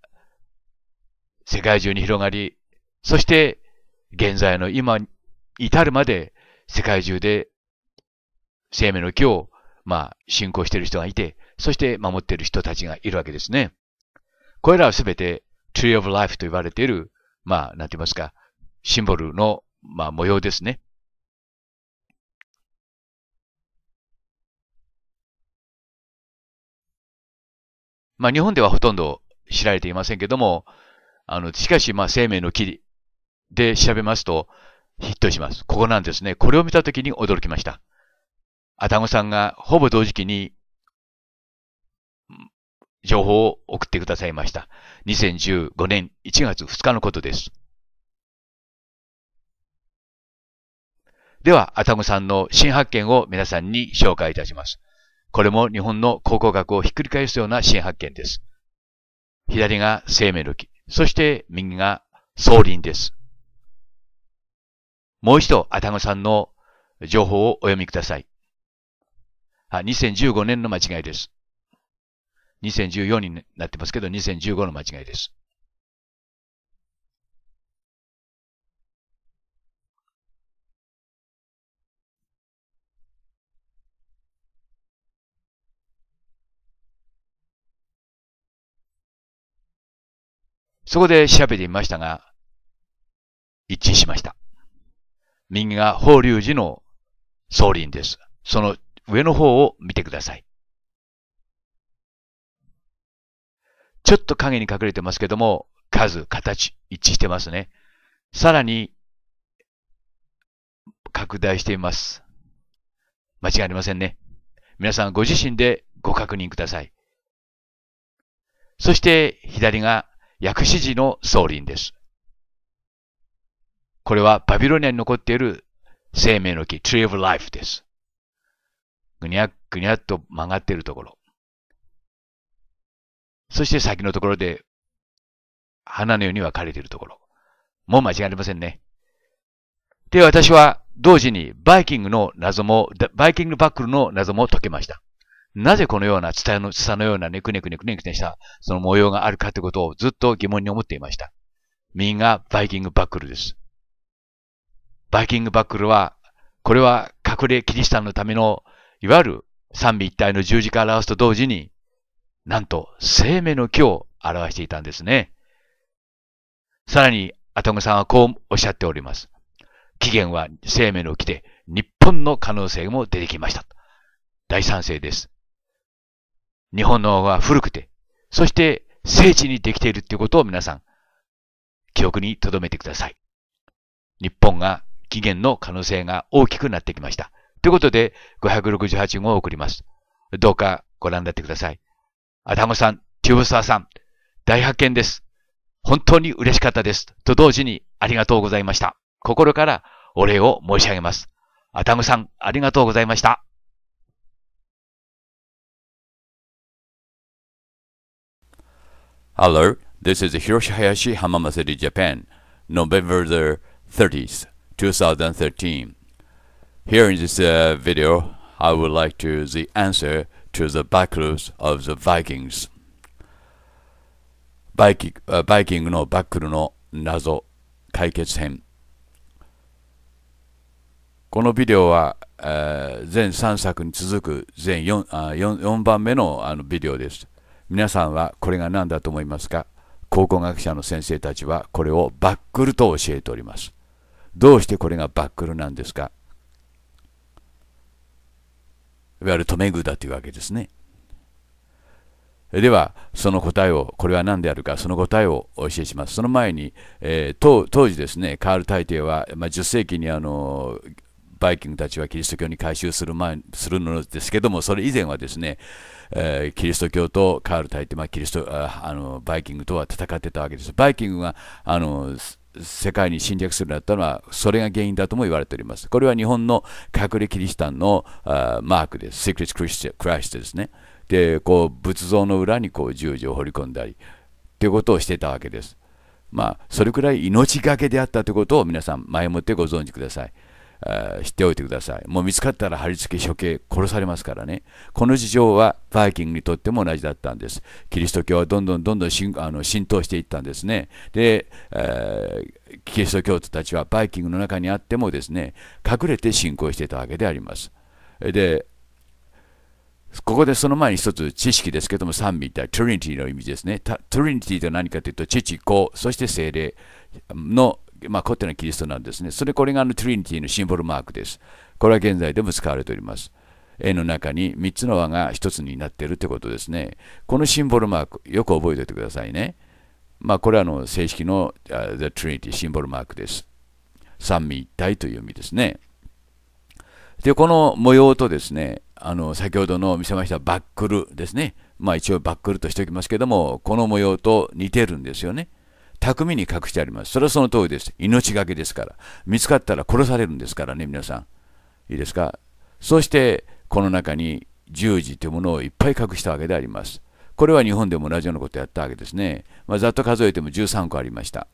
世界中に広がり、そして現在の今に至るまで世界中で生命の木を、まあ、信仰している人がいて、そして守っている人たちがいるわけですね。これらはすべて Tree of Life と言われているまあ、なんて言いますか、シンボルの、まあ、模様ですね。まあ、日本ではほとんど知られていませんけども、あの、しかし、まあ、生命の木で調べますと、ヒットします。ここなんですね。これを見たときに驚きました。アタゴさんがほぼ同時期に情報を送ってくださいました。2015年1月2日のことです。では、アタムさんの新発見を皆さんに紹介いたします。これも日本の考古学をひっくり返すような新発見です。左が生命の木、そして右が草林です。もう一度、アタムさんの情報をお読みください。あ、2015年の間違いです。2014になってますけど、2015の間違いです。そこで調べてみましたが、一致しました。右が法隆寺の総輪です。その上の方を見てください。ちょっと影に隠れてますけども、数、形、一致してますね。さらに、拡大しています。間違いありませんね。皆さんご自身でご確認ください。そして左が薬師寺の総輪です。これはバビロニアに残っている生命の木、Tree of Life です。ぐにゃぐにゃっと曲がっているところ。そして先のところで、花のように分かれているところ。もう間違いありませんね。で、私は同時にバイキングの謎も、バイキングバックルの謎も解けました。なぜこのようなツタの、ツタのようなネクネクネクネクネしたその模様があるかということをずっと疑問に思っていました。みんなバイキングバックルです。バイキングバックルは、これは隠れキリシタンのための、いわゆる三位一体の十字架を表すと同時に、なんと生命の木を表していたんですね。さらに、アトムさんはこうおっしゃっております。起源は生命の木で、日本の可能性も出てきました。大賛成です。日本のは古くて、そして聖地にできているということを皆さん、記憶に留めてください。日本が起源の可能性が大きくなってきました。ということで、568号を送ります。どうかご覧になってください。アダムさん、ティブサーさん、大発見です。本当に嬉しかったです。と同時にありがとうございました。心からお礼を申し上げます。アダムさん、ありがとうございました。Hello, this is Hiroshi Hayashi Hamamasuri Japan, November the 30th, 2013. Here in this uh, video, I would like to the answer to the backers of the Vikings バイキバイキングのバックルの謎解決編このビデオは、えー、全3作に続く全 4, あ 4, 4番目のあのビデオです皆さんはこれが何だと思いますか考古学者の先生たちはこれをバックルと教えておりますどうしてこれがバックルなんですかいわゆる留め具だというわけですね。では、その答えを、これは何であるか、その答えをお教えします。その前に、えー、当時ですね、カール大帝は、まあ、10世紀にあのバイキングたちはキリスト教に改宗する前するのですけども、それ以前はですね、えー、キリスト教とカール大帝、まあ、キリストあのバイキングとは戦ってたわけです。バイキングはあの世界に侵略するようになったのは、それが原因だとも言われております。これは日本の隠れキリシタンのあマークです。セクリット・クリスクライストですね。で、こう、仏像の裏にこう十字を彫り込んだり、ということをしてたわけです。まあ、それくらい命がけであったということを皆さん、前もってご存知ください。知っておいてください。もう見つかったら貼り付け処刑、殺されますからね。この事情はバイキングにとっても同じだったんです。キリスト教はどんどんどんどん浸あの浸透していったんですね。で、えー、キリスト教徒たちはバイキングの中にあってもですね、隠れて信仰していたわけであります。で、ここでその前に一つ知識ですけども、三位一体、トリニティの意味ですね。トリニティとは何かというと、父、子、そして精霊のまあ、コッテのキリストなんですね。それこれがあのトリニティのシンボルマークです。これは現在でも使われております。絵の中に3つの輪が1つになっているということですね。このシンボルマーク、よく覚えておいてくださいね。まあ、これはの正式の、The Trinity シンボルマークです。三位一体という意味ですね。で、この模様とですね、あの先ほどの見せましたバックルですね。まあ一応バックルとしておきますけども、この模様と似てるんですよね。巧みに隠してあります。それはその通りです。命がけですから。見つかったら殺されるんですからね、皆さん。いいですかそして、この中に十字というものをいっぱい隠したわけであります。これは日本でも同じようなことをやったわけですね。まあ、ざっと数えても13個ありました。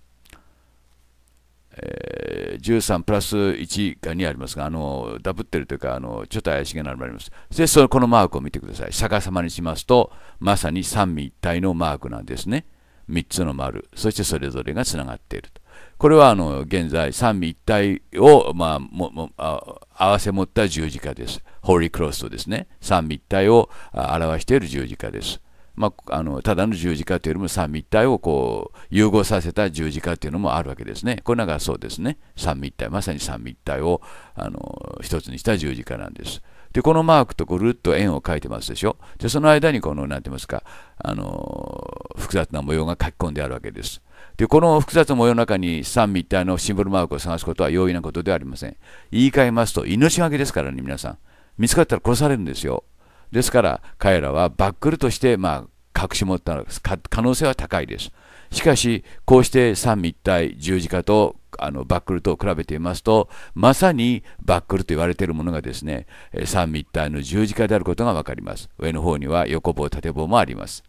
えー、13プラス1が2ありますが、あのダブってるというかあの、ちょっと怪しげなのもあります。で、そのこのマークを見てください。逆さまにしますと、まさに三位一体のマークなんですね。3つの丸、そしてそれぞれがつながっていると。これはあの現在、三位一体を、まあ、ももあ合わせ持った十字架です。ホーリークロスとですね、三位一体を表している十字架です。まあ、あのただの十字架というよりも三位一体をこう融合させた十字架というのもあるわけですね。これがそうですね。三位一体、まさに三位一体をあの一つにした十字架なんです。で、このマークとぐるっと円を描いてますでしょ。で、その間にこの、なんて言いますか、あのー、複雑な模様が書き込んであるわけです。で、この複雑な模様の中に三位一体のシンボルマークを探すことは容易なことではありません。言い換えますと、命がけですからね、皆さん。見つかったら殺されるんですよ。ですから、彼らはバックルとして、まあ、隠し持った可能性は高いです。しかし、こうして三位一体、十字架とあのバックルと比べてみますとまさにバックルと言われているものがですね三密体の十字架であることが分かります上の方には横棒縦棒もあります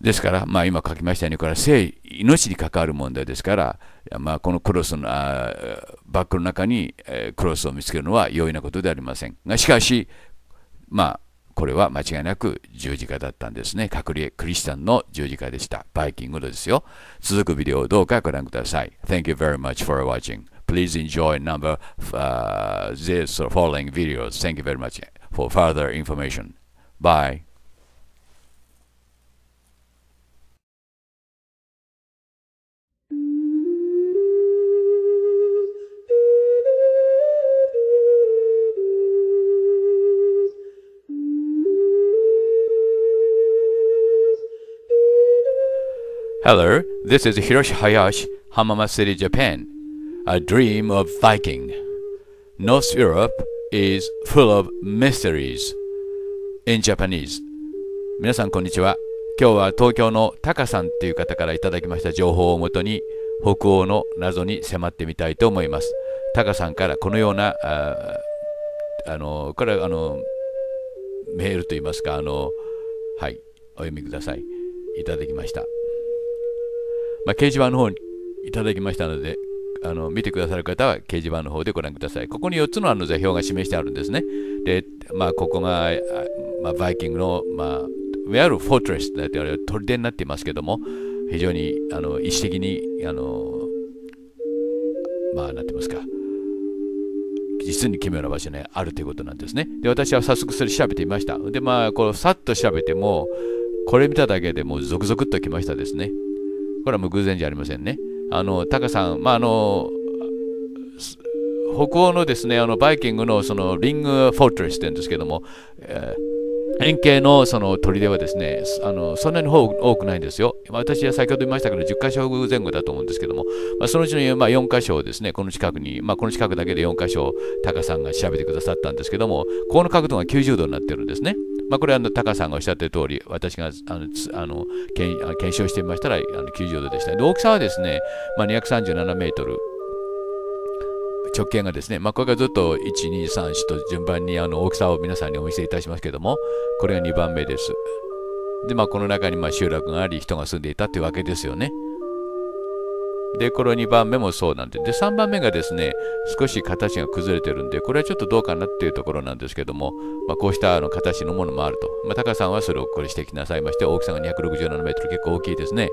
ですから、まあ、今書きましたようにこれは生命に関わる問題ですから、まあ、このクロスのあバックの中に、えクロスを見つけるのは容易なことではありませんがしかし、まあ、これは間違いなく十字架だったんですね。隠れクリスチャンの十字架でした。バイキングのですよ。続くビデオをどうかご覧ください。Thank you very much for watching. Please enjoy number、uh, this following videos. Thank you very much for further information. Bye. Hello, this is Hiroshi Hayashi, Hamama City, Japan. A dream of Viking. North Europe is full of mysteries in Japanese. 皆さんこんにちは。今日は東京のタカさんという方からいただきました情報をもとに北欧の謎に迫ってみたいと思います。タカさんからこのようなああのこれあのメールといいますかあのはいお読みくださいいただきました。まあ、掲示板の方にいただきましたので、あの見てくださる方は掲示板の方でご覧ください。ここに4つのあの座標が示してあるんですね。で、まあ、ここが、まあ、バイキングの、まあ、ウェアル・フォートレス e s と言われる砦になっていますけども、非常にあの意思的に、あのまあ、なんて言いますか、実に奇妙な場所に、ね、あるということなんですね。で、私は早速それ調べてみました。で、まあ、こうさっと調べても、これ見ただけでもう続々ときましたですね。これはもう偶然じゃありませんね。あのタカさん、まあ、あの北欧のですねあのバイキングのそのリングフォートレスというんですけども、えー円形のその砦はですね、あのそんなに多くないんですよ。私は先ほど言いましたけど、10箇所前後だと思うんですけども、まあ、そのうちの、ま4箇所をですね、この近くに、まあ、この近くだけで4箇所、タカさんが調べてくださったんですけども、この角度が90度になってるんですね。まあ、これはあのタカさんがおっしゃってる通り、私があのあの検証してみましたらあの90度でした。で大きさはですね、まあ、237メートル。直径がですね、まあ、これがずっと1234と順番にあの大きさを皆さんにお見せいたしますけどもこれが2番目ですでまあこの中にま集落があり人が住んでいたっていうわけですよねでこの2番目もそうなんでで3番目がですね少し形が崩れてるんでこれはちょっとどうかなっていうところなんですけども、まあ、こうしたあの形のものもあると、まあ、タさんはそれをこれ指摘なさいまして大きさが 267m 結構大きいですね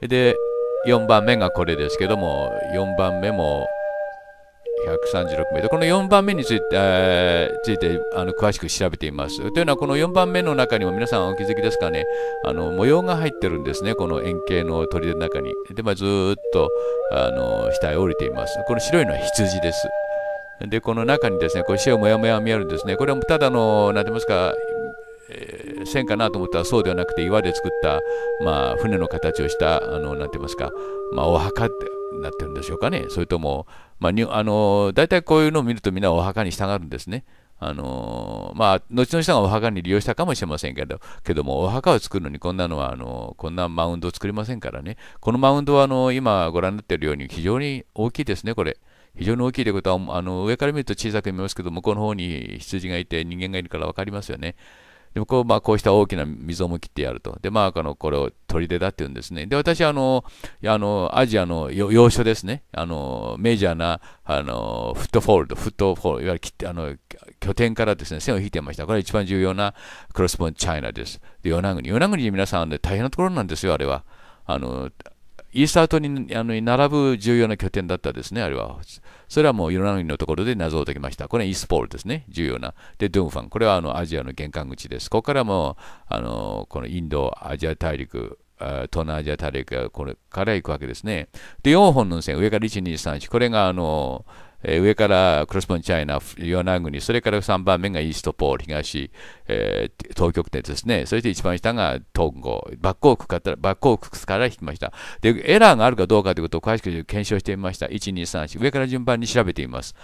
で4番目がこれですけども、4番目も136名で、この4番目について,、えー、ついてあの詳しく調べています。というのは、この4番目の中にも皆さんお気づきですかね、あの模様が入ってるんですね、この円形の砦の中に。で、まあ、ずっとあの下を降りています。この白いのは羊です。で、この中にですね、こう白いもやもや見えるんですね。これはただの、なんて言いますか、えー線かなと思ったらそうではなくて岩で作った、まあ、船の形をしたあのなんて言いますか、まあ、お墓ってなってるんでしょうかねそれとも、まあ、にあの大体こういうのを見るとみんなお墓に従うんですね。あのまあ、後の人がお墓に利用したかもしれませんけどけどもお墓を作るのにこんなのはあのこんなマウンドを作りませんからねこのマウンドはあの今ご覧になっているように非常に大きいですねこれ。非常に大きいということはあの上から見ると小さく見えますけど向こうの方に羊がいて人間がいるから分かりますよね。でこうまあ、こうした大きな溝も切ってやると。で、まあ、あのこれを取り出だっていうんですね。で、私はあのあのアジアの要所ですね、あのメジャーなあのフットフォールド、フットフォールいわゆるあの拠点からですね線を引いてました。これは一番重要なクロスボンチャイナです。で、与那国。与那国皆さんで大変なところなんですよ、あれは。あのイースター島にあの並ぶ重要な拠点だったですね、あれは。それはもうヨナのところで謎を解きました。これイースポールですね、重要な。で、ドゥンファン、これはあのアジアの玄関口です。ここからもあのこのインド、アジア大陸、東南アジア大陸これから行くわけですね。で、4本の線、上から1、2、3、4、これがあのえー、上からクロスボンチャイナ、ナグニ、それから3番目がイーストポール、東、えー、東極点ですね、そして一番下が東郷、バックークからバックオークから引きました。で、エラーがあるかどうかということを詳しく検証してみました。1、2、3、4、上から順番に調べてみます。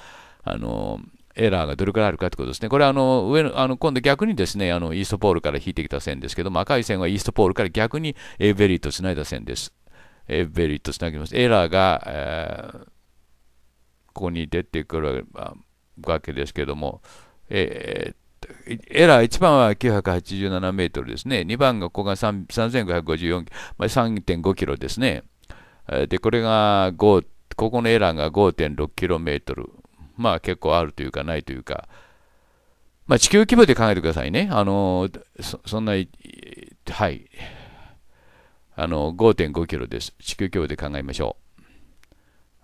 あのーエラーがどれくらいあるかということですね。これあの上のあの今度逆にですねあのイーストポールから引いてきた線ですけども、赤い線はイーストポールから逆にエーベリーとつないだ線です。エーベリーとつなぎます。エラーが、えーここに出てくるわけですけども、えー、エラー1番は987メートルですね、2番がここが3554、まあ、3.5キロですね。で、これが5、ここのエラーが5.6キロメートル。まあ結構あるというかないというか、まあ、地球規模で考えてくださいね。あのそんな、はい。あの、5.5キロです。地球規模で考えましょう。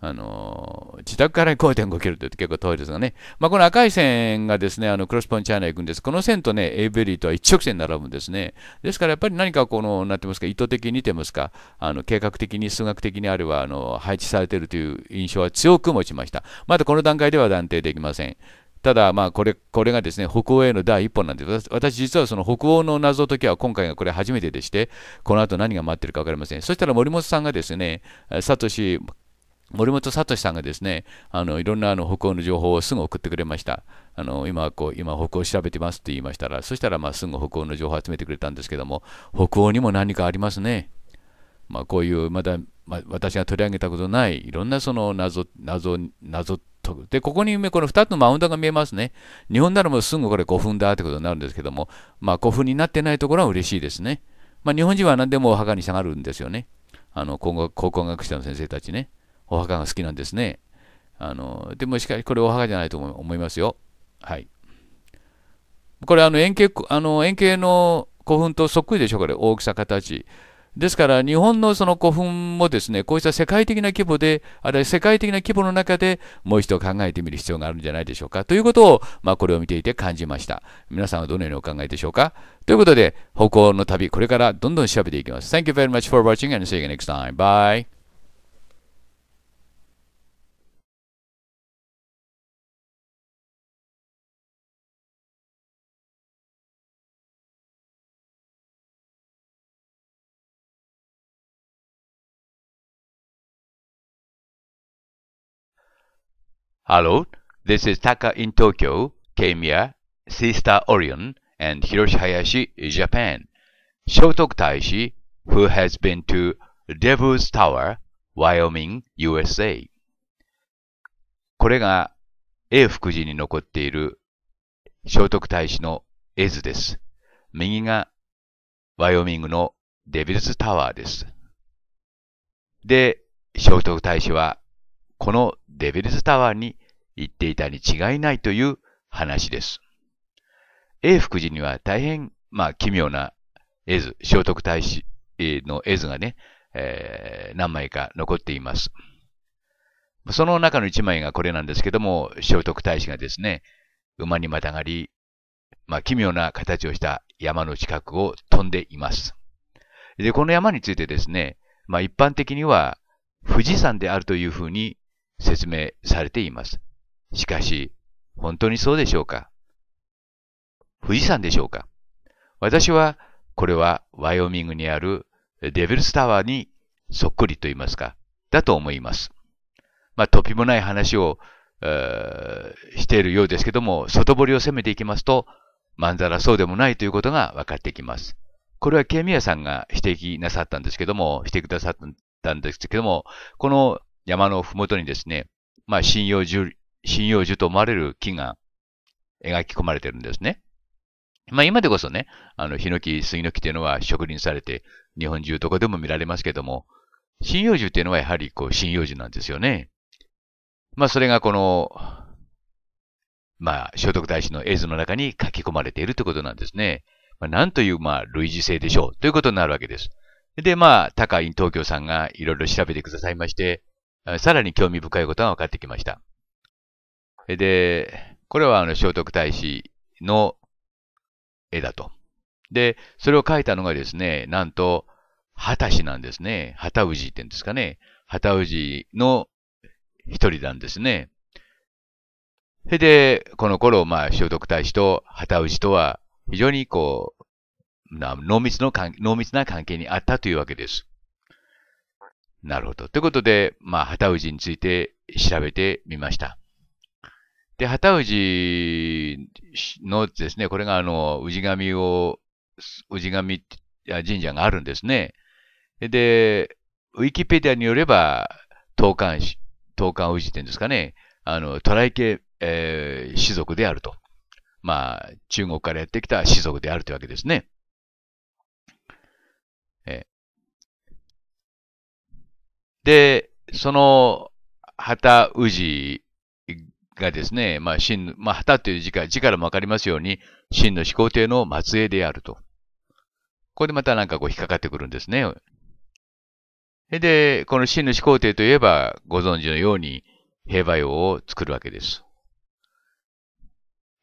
あの自宅から5.5キロって結構遠いですがね、まあ、この赤い線がですねあのクロスポンチャイナ行くんです、この線とねエイベリーとは一直線並ぶんですね、ですからやっぱり何かこの、なってますか、意図的にてますか、あの計画的に、数学的にあればあの配置されているという印象は強く持ちました、まだこの段階では断定できません。ただ、まあこれ、これがですね、北欧への第一歩なんです。私、実はその北欧の謎解きは今回がこれ初めてでして、この後何が待ってるか分かりません。そしたら森本さんがですね、サトシ、森本聡さんがですね、あのいろんなあの北欧の情報をすぐ送ってくれました。あの今こう、今北欧調べてますって言いましたら、そしたらまあすぐ北欧の情報を集めてくれたんですけども、北欧にも何かありますね。まあ、こういうまだ、まあ、私が取り上げたことないいろんなその謎、謎、謎で、ここにこの2つのマウンドが見えますね。日本ならもうすぐこれ古墳だってことになるんですけども、まあ古墳になってないところは嬉しいですね。まあ日本人は何でもお墓に下がるんですよね。あの考古学者の先生たちね。お墓が好きなんですね。あのでもしかしこれお墓じゃないと思いますよ。はい。これあの円形あの円形の古墳とそっくりでしょ、これ、大きさ、形。ですから、日本のその古墳もですね、こうした世界的な規模で、あるいは世界的な規模の中でもう一度考えてみる必要があるんじゃないでしょうか。ということを、まあ、これを見ていて感じました。皆さんはどのようにお考えでしょうか。ということで、歩行の旅、これからどんどん調べていきます。Thank you very much for watching and see you next time. Bye. Hello, this is Taka in Tokyo, k a m i a Sister Orion, and Hiroshi Hayashi, Japan. s h o t o k Taishi, who has been to Devil's Tower, Wyoming, USA. これが A 福寺に残っている聖徳太子の絵図です。右がワイオミングのデビルズタワーです。で、聖徳太子はこのデビルズタワーに行っていたに違いないという話です。永福寺には大変、まあ、奇妙な絵図、聖徳太子の絵図がね、えー、何枚か残っています。その中の一枚がこれなんですけども、聖徳太子がですね、馬にまたがり、まあ、奇妙な形をした山の近くを飛んでいます。で、この山についてですね、まあ、一般的には富士山であるというふうに説明されています。しかし、本当にそうでしょうか富士山でしょうか私は、これはワイオミングにあるデビルスタワーにそっくりと言いますか、だと思います。まあ、とびもない話を、えー、しているようですけども、外堀を攻めていきますと、まんざらそうでもないということが分かってきます。これはケミヤさんが指摘なさったんですけども、してくださったんですけども、この山のふもとにですね、まあ、針葉樹、針葉樹と思われる木が描き込まれてるんですね。まあ、今でこそね、あの、ヒノキ、杉の木っていうのは植林されて、日本中どこでも見られますけども、針葉樹っていうのはやはりこう、針葉樹なんですよね。まあ、それがこの、まあ、聖徳太子の絵図の中に書き込まれているということなんですね。まあ、なんという、まあ、類似性でしょうということになるわけです。で、まあ、高院東京さんがいろいろ調べてくださいまして、さらに興味深いことが分かってきました。で、これはあの聖徳太子の絵だと。で、それを描いたのがですね、なんと、畑氏なんですね。畑氏って言うんですかね。畑氏の一人なんですね。それで、この頃、まあ、聖徳太子と畑氏とは非常にこう、濃密の濃密な関係にあったというわけです。なるほど。ということで、まあ、旗氏について調べてみました。で、旗氏のですね、これがあの、氏神を、氏神神社があるんですね。で、ウィキペディアによれば、東漢氏、東漢氏っていうんですかね、あの、渡来系、えー、族であると。まあ、中国からやってきた氏族であるというわけですね。えで、その、旗氏がですね、まあ、真、まあ、旗という字か、字からもわかりますように、真の始皇帝の末裔であると。ここでまたなんかこう引っかかってくるんですね。で、この真の始皇帝といえば、ご存知のように、平和用を作るわけです。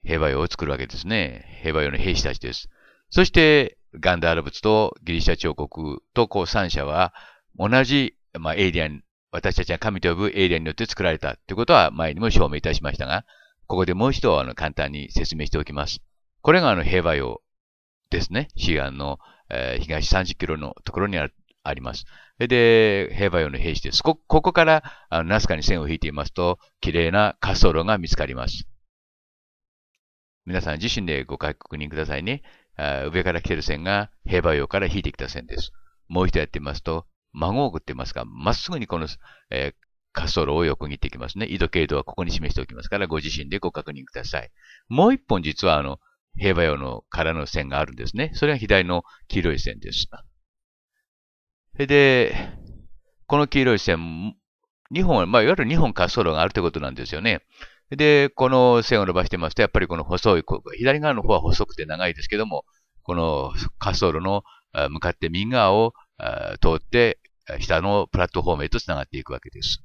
平和用を作るわけですね。平和用の兵士たちです。そして、ガンダーラ仏とギリシャ彫刻とこう三者は、同じまあ、エイリアン、私たちが神と呼ぶエイリアンによって作られたということは前にも証明いたしましたが、ここでもう一度あの簡単に説明しておきます。これがあの平和用ですね。西ンの、えー、東30キロのところにあります。で、平和用の兵士です。こ、ここからあのナスカに線を引いていますと、綺麗な滑走路が見つかります。皆さん自身でご確認くださいね。上から来てる線が平和用から引いてきた線です。もう一度やってみますと、孫ゴーって言いますが、まっすぐにこの、えー、滑走路を横切っていきますね。緯度、経度はここに示しておきますから、ご自身でご確認ください。もう一本実は、あの、平和用の空の線があるんですね。それは左の黄色い線です。それで、この黄色い線、2本、まあ、いわゆる2本滑走路があるということなんですよね。で、この線を伸ばしてますと、やっぱりこの細い、左側の方は細くて長いですけども、この滑走路の向かって右側を通って下のプラットフォームへと繋がっていくわけです。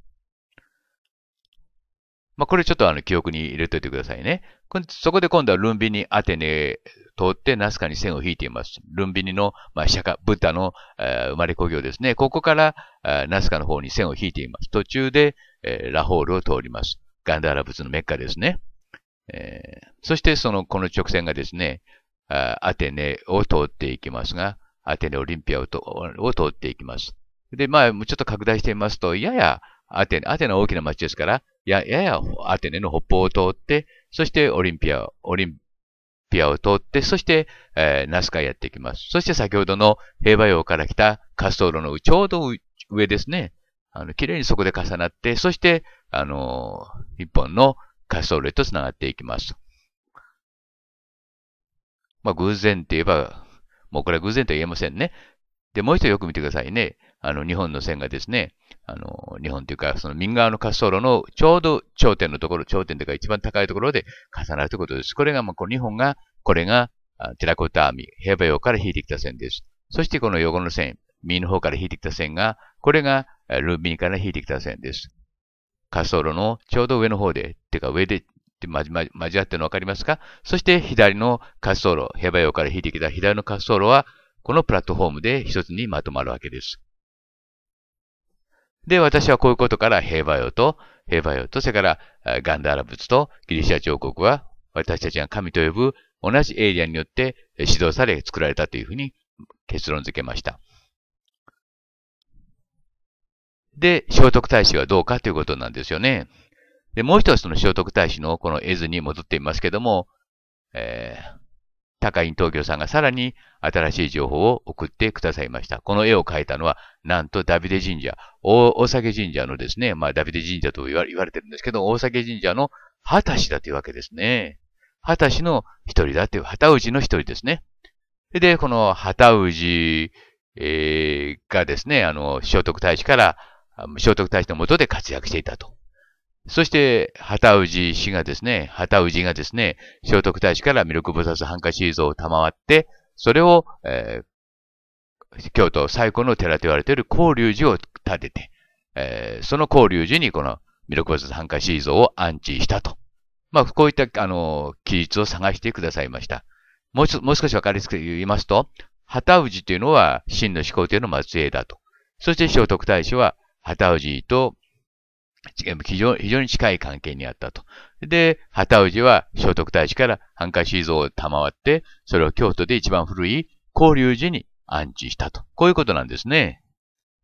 まあ、これちょっとあの記憶に入れておいてくださいね。そこで今度はルンビニ、アテネ通ってナスカに線を引いています。ルンビニの、まあ、釈迦、ブッダの、え生まれ故郷ですね。ここから、えナスカの方に線を引いています。途中で、えラホールを通ります。ガンダーラ仏のメッカですね。えー、そしてその、この直線がですね、アテネを通っていきますが、アテネオリンピアを通っていきます。で、まあ、ちょっと拡大してみますと、ややアテネ、アテネは大きな街ですから、やややアテネの北方を通って、そしてオリンピア、オリンピアを通って、そして、えー、ナスカやっていきます。そして先ほどの平和洋から来た滑走路のちょうど上ですね。あの、綺麗にそこで重なって、そして、あのー、一本の滑走路へと繋がっていきます。まあ、偶然って言えば、もうこれは偶然とは言えませんね。で、もう一度よく見てくださいね。あの、日本の線がですね、あの、日本というか、その右側の滑走路のちょうど頂点のところ、頂点というか一番高いところで重なるということです。これが、まあ、この日本が、これが、テラコタアーミ平和洋から引いてきた線です。そしてこの横の線、右の方から引いてきた線が、これがルービーから引いてきた線です。滑走路のちょうど上の方で、てか上で交わってるの分かりますかそして左の滑走路、平和洋から引いてきた左の滑走路は、このプラットフォームで一つにまとまるわけです。で、私はこういうことから平和よと、平和よと、それからガンダーラ仏とギリシャ彫刻は私たちが神と呼ぶ同じエイリアンによって指導され作られたというふうに結論付けました。で、聖徳太子はどうかということなんですよね。で、もう一つの聖徳太子のこの絵図に戻っていますけども、えー、高院東京さんがさらに新しい情報を送ってくださいました。この絵を描いたのは、なんとダビデ神社、大酒神社のですね、まあダビデ神社と言われてるんですけど、大酒神社の旗師だというわけですね。旗師の一人だという、旗氏の一人ですね。で、この旗氏、えー、がですね、あの、聖徳太子から、聖徳太子のもとで活躍していたと。そして、旗氏氏がですね、旗氏がですね、聖徳太子から魅力菩薩繁華カシー像を賜って、それを、えー、京都最古の寺と言われている法隆寺を建てて、えー、その法隆寺にこの魅力菩薩繁華カシー像を安置したと。まあ、こういった、あの、記述を探してくださいました。もうもう少しわかりやすく言いますと、旗氏というのは真の始皇帝の末裔だと。そして聖徳太子は旗氏と非常非常に近い関係にあったと。で、旗氏は聖徳太子から半回収像を賜って、それを京都で一番古い交流寺に安置したと。こういうことなんですね。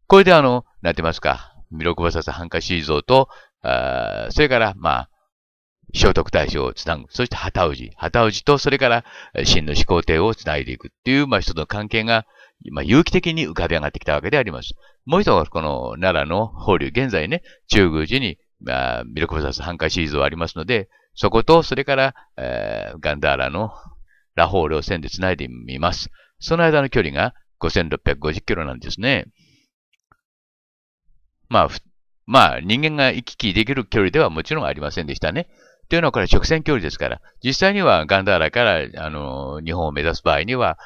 これであの、なってますか。弥勒菩薩半回収像と、あそれから、まあ、聖徳太子をつなぐ。そして旗氏。旗氏と、それから、真の始皇帝をつないでいくっていう、まあ人の関係がまあ、有機的に浮かび上がってきたわけであります。もう一度はこの奈良の法隆、現在ね、中宮寺に、まあ、ミルクザス半壊シリーズはありますので、そこと、それから、えー、ガンダーラのラホールを線で繋いでみます。その間の距離が5650キロなんですね。まあ、まあ、人間が行き来できる距離ではもちろんありませんでしたね。っていうのはこれ直線距離ですから、実際にはガンダーラから、あの、日本を目指す場合には、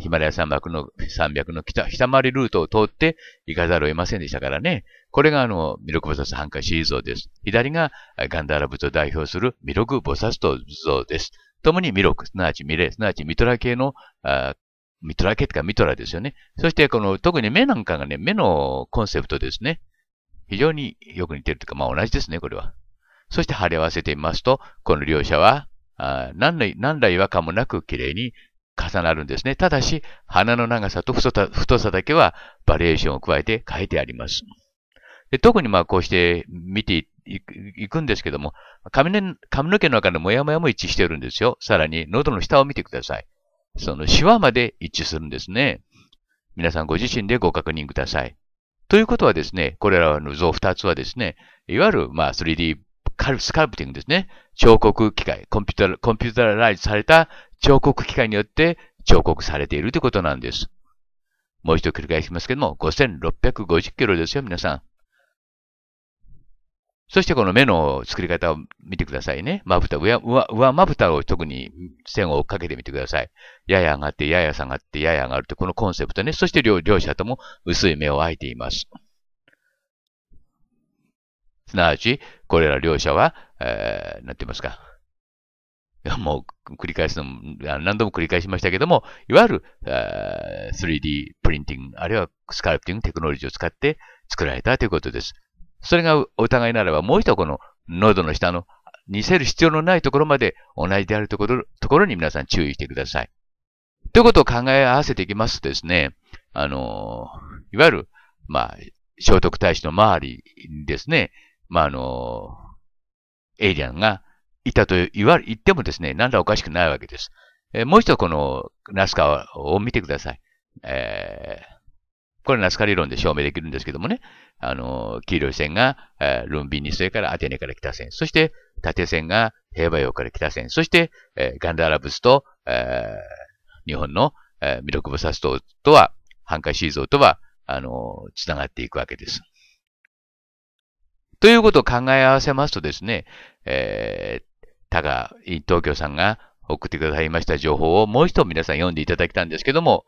ヒマラヤ山脈の、山脈の北、北回りルートを通って行かざるを得ませんでしたからね。これがあの、弥ク菩薩繁華シリーズです。左がガンダーラ仏を代表するミ弥ク菩薩像です。共に弥ク、すなわちミレ、すなわちミトラ系の、あミトラ系とかミトラですよね。そしてこの、特に目なんかがね、目のコンセプトですね。非常によく似てるというか、まあ同じですね、これは。そして貼り合わせてみますと、この両者は何ら何ら違和感もなく綺麗に重なるんですね。ただし、鼻の長さと太さだけはバリエーションを加えて書いてあります。で特にまあこうして見ていくんですけども髪の、髪の毛の中のモヤモヤも一致してるんですよ。さらに喉の下を見てください。そのシワまで一致するんですね。皆さんご自身でご確認ください。ということはですね、これらの像2つはですね、いわゆる 3D カルスカルプティングですね。彫刻機械、コンピュータ、コンピュータライズされた彫刻機械によって彫刻されているということなんです。もう一度繰り返しますけども、5650キロですよ、皆さん。そしてこの目の作り方を見てくださいね。まぶた、上、上、上まぶたを特に線を追っかけてみてください。やや上がって、やや下がって、やや上がるって、このコンセプトね。そして両、両者とも薄い目を開いています。すなわち、これら両者は、えー、なんて言いますか。もう繰り返すのも、何度も繰り返しましたけども、いわゆる、3D プリンティング、あるいはスカルプティングテクノロジーを使って作られたということです。それがお互いならば、もう一度この喉の下の似せる必要のないところまで同じであるところところに皆さん注意してください。ということを考え合わせていきますとですね、あの、いわゆる、まあ、聖徳太子の周りですね、まあ、あの、エイリアンがいたと言われ、言ってもですね、なんらおかしくないわけです。えー、もう一度このナスカを見てください。えー、これナスカ理論で証明できるんですけどもね、あの、黄色い線が、えー、ルンビニ、それからアテネから北線、そして縦線が平和洋から北線、そして、えー、ガンダーラブスと、えー、日本の、えー、ミドクボサス島とは、ハンカシーゾーとは、あの、つながっていくわけです。ということを考え合わせますとですね、えー、タガ、東京さんが送ってくださいました情報をもう一度皆さん読んでいただきたんですけども、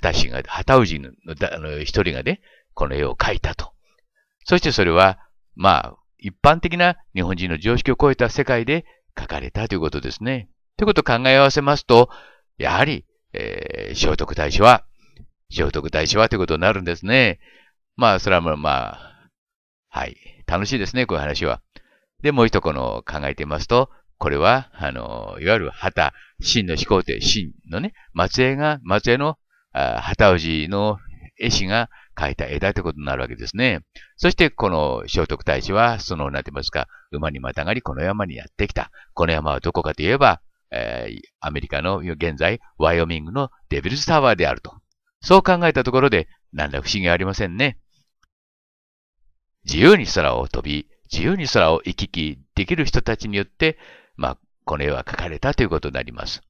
た氏が、う氏の一人がね、この絵を描いたと。そしてそれは、まあ、一般的な日本人の常識を超えた世界で描かれたということですね。ということを考え合わせますと、やはり、えー、聖徳太子は、聖徳太子はということになるんですね。まあ、それはまあ、はい。楽しいですね、こういう話は。で、もう一個の考えてますと、これは、あの、いわゆる旗、真の始皇帝、真のね、末裔が、末裔の旗氏の絵師が描いた絵だってことになるわけですね。そして、この聖徳太子は、その、なんて言いますか、馬にまたがり、この山にやってきた。この山はどこかといえば、えー、アメリカの現在、ワイオミングのデビルズタワーであると。そう考えたところで、なんだ不思議ありませんね。自由に空を飛び、自由に空を行き来できる人たちによって、まあ、この絵は描かれたということになります。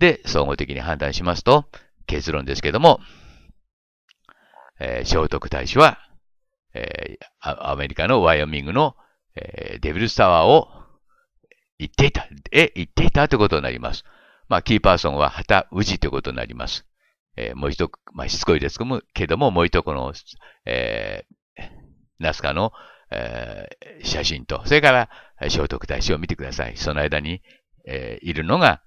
で、総合的に判断しますと、結論ですけども、えー、聖徳太子は、えー、アメリカのワイオミングの、えー、デビルスタワーを行っていた、え、行っていたということになります。まあ、キーパーソンは旗氏ということになります。えー、もう一、まあ、しつこいですけども、けども、もう一個の、えー、ナスカの、えー、写真と、それから聖徳太子を見てください。その間に、えー、いるのが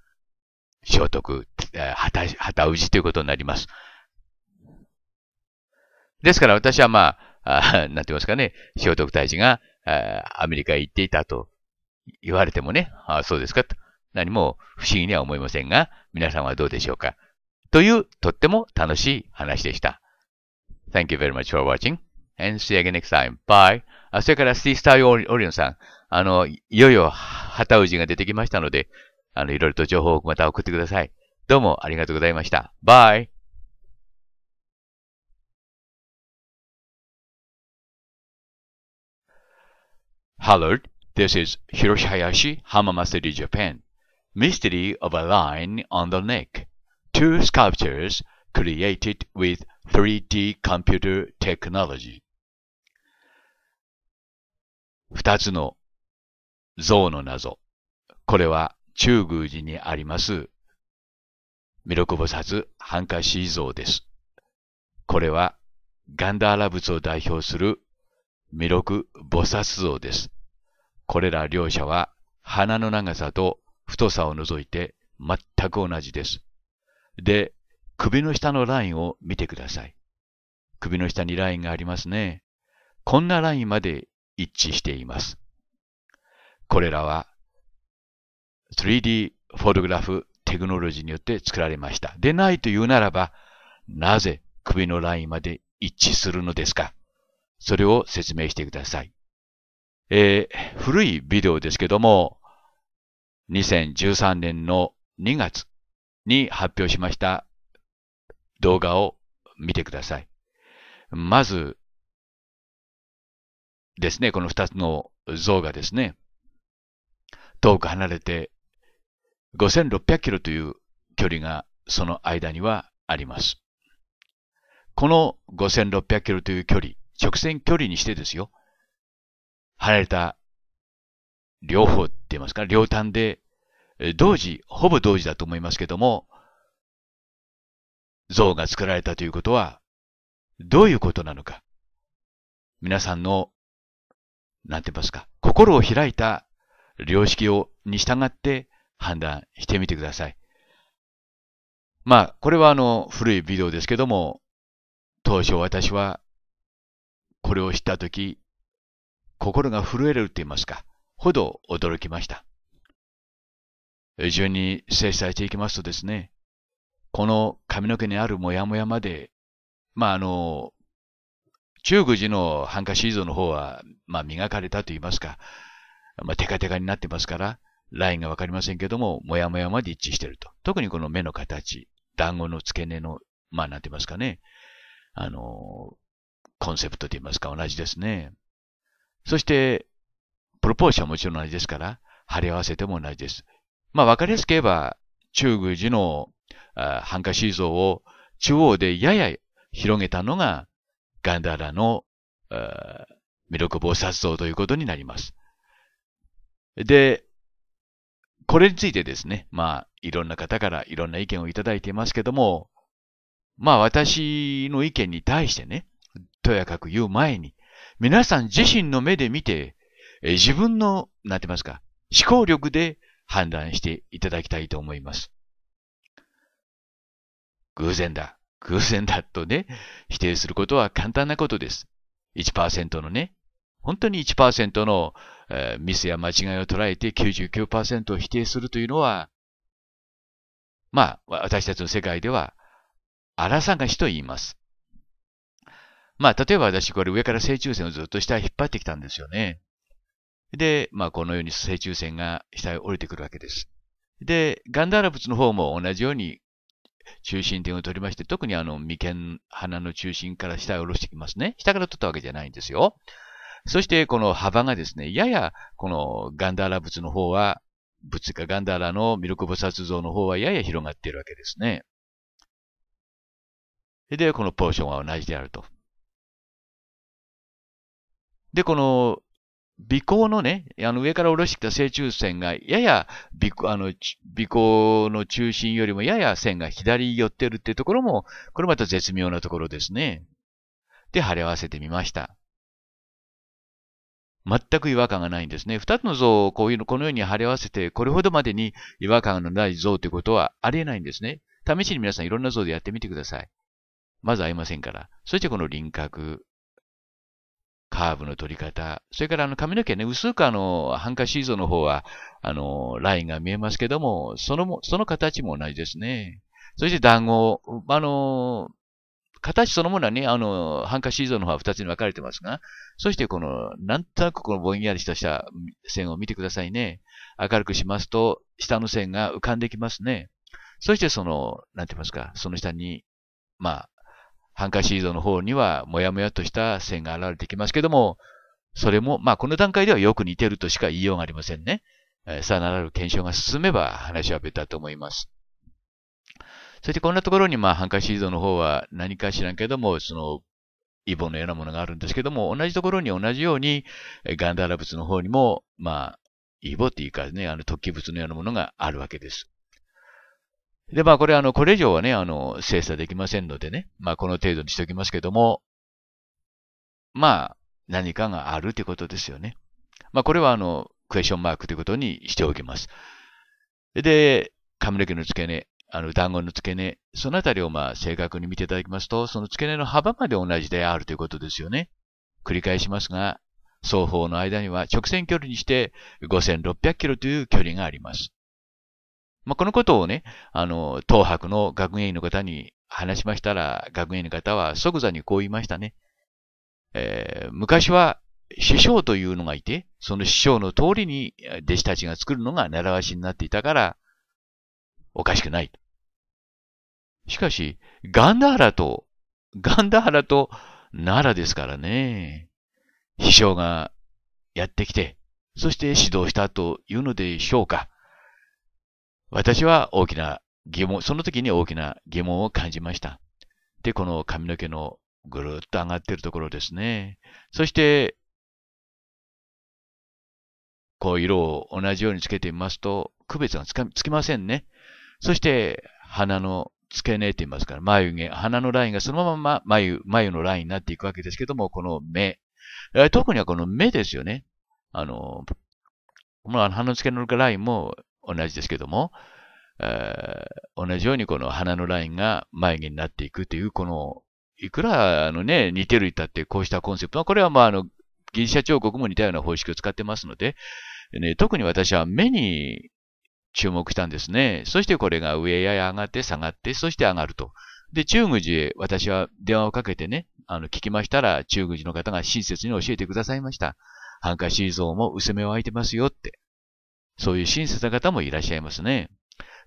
聖徳、旗旗氏ということになります。ですから私はまあ、あなんて言いますかね、聖徳太子がアメリカへ行っていたと言われてもね、ああ、そうですかと。何も不思議には思いませんが、皆さんはどうでしょうか。というとっても楽しい話でした。Thank you very much for watching. and see you again next time. Bye. あ、それから、シースターオリオンさん。あの、いよいよ、旗氏が出てきましたので、あの、いろいろと情報をまた送ってください。どうもありがとうございました。Bye! Hello, this is Hiroshi Hayashi, Hama m a City, Japan. Mystery of a line on the neck. Two sculptures created with 3D computer technology. 二つの像の謎。これは中宮寺にあります、弥勒菩薩ハンカシー像です。これはガンダーラ仏を代表する弥勒菩薩像です。これら両者は鼻の長さと太さを除いて全く同じです。で、首の下のラインを見てください。首の下にラインがありますね。こんなラインまで一致しています。これらは 3D フォトグラフテクノロジーによって作られました。でないというならば、なぜ首のラインまで一致するのですかそれを説明してください。えー、古いビデオですけども、2013年の2月に発表しました動画を見てください。まず、ですね、この二つの像がですね、遠く離れて5600キロという距離がその間にはあります。この5600キロという距離、直線距離にしてですよ、離れた両方って言いますか、両端で、同時、ほぼ同時だと思いますけども、像が作られたということは、どういうことなのか。皆さんのなんて言いますか、心を開いた良識を、に従って判断してみてください。まあ、これはあの、古いビデオですけども、当初私は、これを知ったとき、心が震えるって言いますか、ほど驚きました。順に精査していきますとですね、この髪の毛にあるモヤモヤまで、まああの、中国寺のハンカシーズの方は、まあ、磨かれたと言いますか、まあ、テカテカになってますから、ラインがわかりませんけども、もやもやまで一致してると。特にこの目の形、団子の付け根の、まあ、なんて言いますかね、あの、コンセプトと言いますか、同じですね。そして、プロポーションはもちろん同じですから、貼り合わせても同じです。まあ、わかりやすく言えば、中宮寺のハンカシー像を中央でやや広げたのが、ガンダーラの、弥勒菩薩像ということになります。で、これについてですね、まあ、いろんな方からいろんな意見をいただいていますけども、まあ私の意見に対してね、とやかく言う前に、皆さん自身の目で見て、え自分の、なんて言いますか、思考力で判断していただきたいと思います。偶然だ。偶然だとね、否定することは簡単なことです。1%のね、本当に1%の、えー、ミスや間違いを捉えて99%を否定するというのは、まあ、私たちの世界では、荒探しと言います。まあ、例えば私、これ上から正中線をずっと下へ引っ張ってきたんですよね。で、まあ、このように正中線が下へ降りてくるわけです。で、ガンダーラ仏の方も同じように中心点を取りまして、特にあの、眉間、鼻の中心から下へ下ろしてきますね。下から取ったわけじゃないんですよ。そして、この幅がですね、やや、このガンダーラ仏の方は、仏かガンダーラのミルク菩薩像の方はやや広がっているわけですね。で、このポーションは同じであると。で、この微光のね、あの上から下ろしてきた正中線が、やや微あの尾光の中心よりもやや線が左寄ってるっていうところも、これまた絶妙なところですね。で、貼り合わせてみました。全く違和感がないんですね。二つの像をこういうの、このように貼り合わせて、これほどまでに違和感のない像ということはありえないんですね。試しに皆さんいろんな像でやってみてください。まず合いませんから。そしてこの輪郭。カーブの取り方、それからあの髪の毛ね、薄くあの、ハンカシーゾの方は、あの、ラインが見えますけども、そのも、その形も同じですね。そして団子、あの、形そのものはね、あの、ハンカシーゾの方は二つに分かれてますが、そしてこの、なんとなくこのぼんやりとした線を見てくださいね。明るくしますと、下の線が浮かんできますね。そしてその、なんて言いますか、その下に、まあ、ハンカシードの方には、もやもやとした線が現れてきますけども、それも、まあ、この段階ではよく似てるとしか言いようがありませんね。えさらなる検証が進めば話は別だと思います。そしてこんなところに、まあ、ハンカシードの方は何か知らんけども、その、イボのようなものがあるんですけども、同じところに同じように、ガンダーラ仏の方にも、まあ、イボっていうかね、あの突起物のようなものがあるわけです。で、まあこれあの、これ以上はね、あの、精査できませんのでね、まあこの程度にしておきますけども、まあ何かがあるということですよね。まあこれはあの、クエスチョンマークということにしておきます。で、髪の毛の付け根、あの、団子の付け根、そのあたりをまあ正確に見ていただきますと、その付け根の幅まで同じであるということですよね。繰り返しますが、双方の間には直線距離にして5600キロという距離があります。まあ、このことをね、あの、東博の学芸員の方に話しましたら、学芸員の方は即座にこう言いましたね。えー、昔は師匠というのがいて、その師匠の通りに弟子たちが作るのが習わしになっていたから、おかしくない。しかし、ガンダーラと、ガンダーラと奈良ですからね。師匠がやってきて、そして指導したというのでしょうか。私は大きな疑問、その時に大きな疑問を感じました。で、この髪の毛のぐるっと上がっているところですね。そして、こう色を同じようにつけてみますと、区別がつかつきませんね。そして、鼻の付け根って言いますから、眉毛、鼻のラインがそのまま眉、眉のラインになっていくわけですけども、この目。特にはこの目ですよね。あの、この鼻の付け根のラインも同じですけども、えー、同じようにこの鼻のラインが眉毛になっていくという、この、いくら、あのね、似てるいたってこうしたコンセプトは、これはまあ、あの、ギリシャ彫刻も似たような方式を使ってますので、ね、特に私は目に注目したんですね。そしてこれが上や上がって下がって、そして上がると。で、中宮寺へ私は電話をかけてね、あの、聞きましたら、中宮寺の方が親切に教えてくださいました。ハンカシー像も薄めを開いてますよって。そういう親切な方もいらっしゃいますね。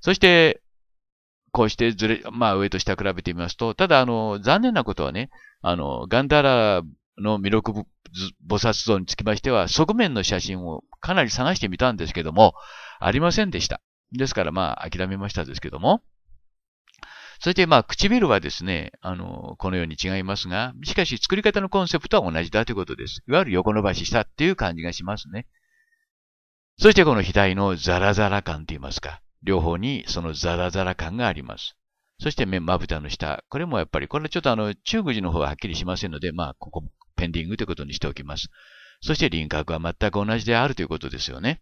そして、こうしてずれ、まあ上と下比べてみますと、ただあの、残念なことはね、あの、ガンダラの魅力菩薩像につきましては、側面の写真をかなり探してみたんですけども、ありませんでした。ですからまあ諦めましたですけども。そしてまあ唇はですね、あの、このように違いますが、しかし作り方のコンセプトは同じだということです。いわゆる横伸ばししたっていう感じがしますね。そしてこの額のザラザラ感と言いますか、両方にそのザラザラ感があります。そしてまぶたの下。これもやっぱり、これちょっとあの、中宮寺の方ははっきりしませんので、まあ、ここ、ペンディングということにしておきます。そして輪郭は全く同じであるということですよね。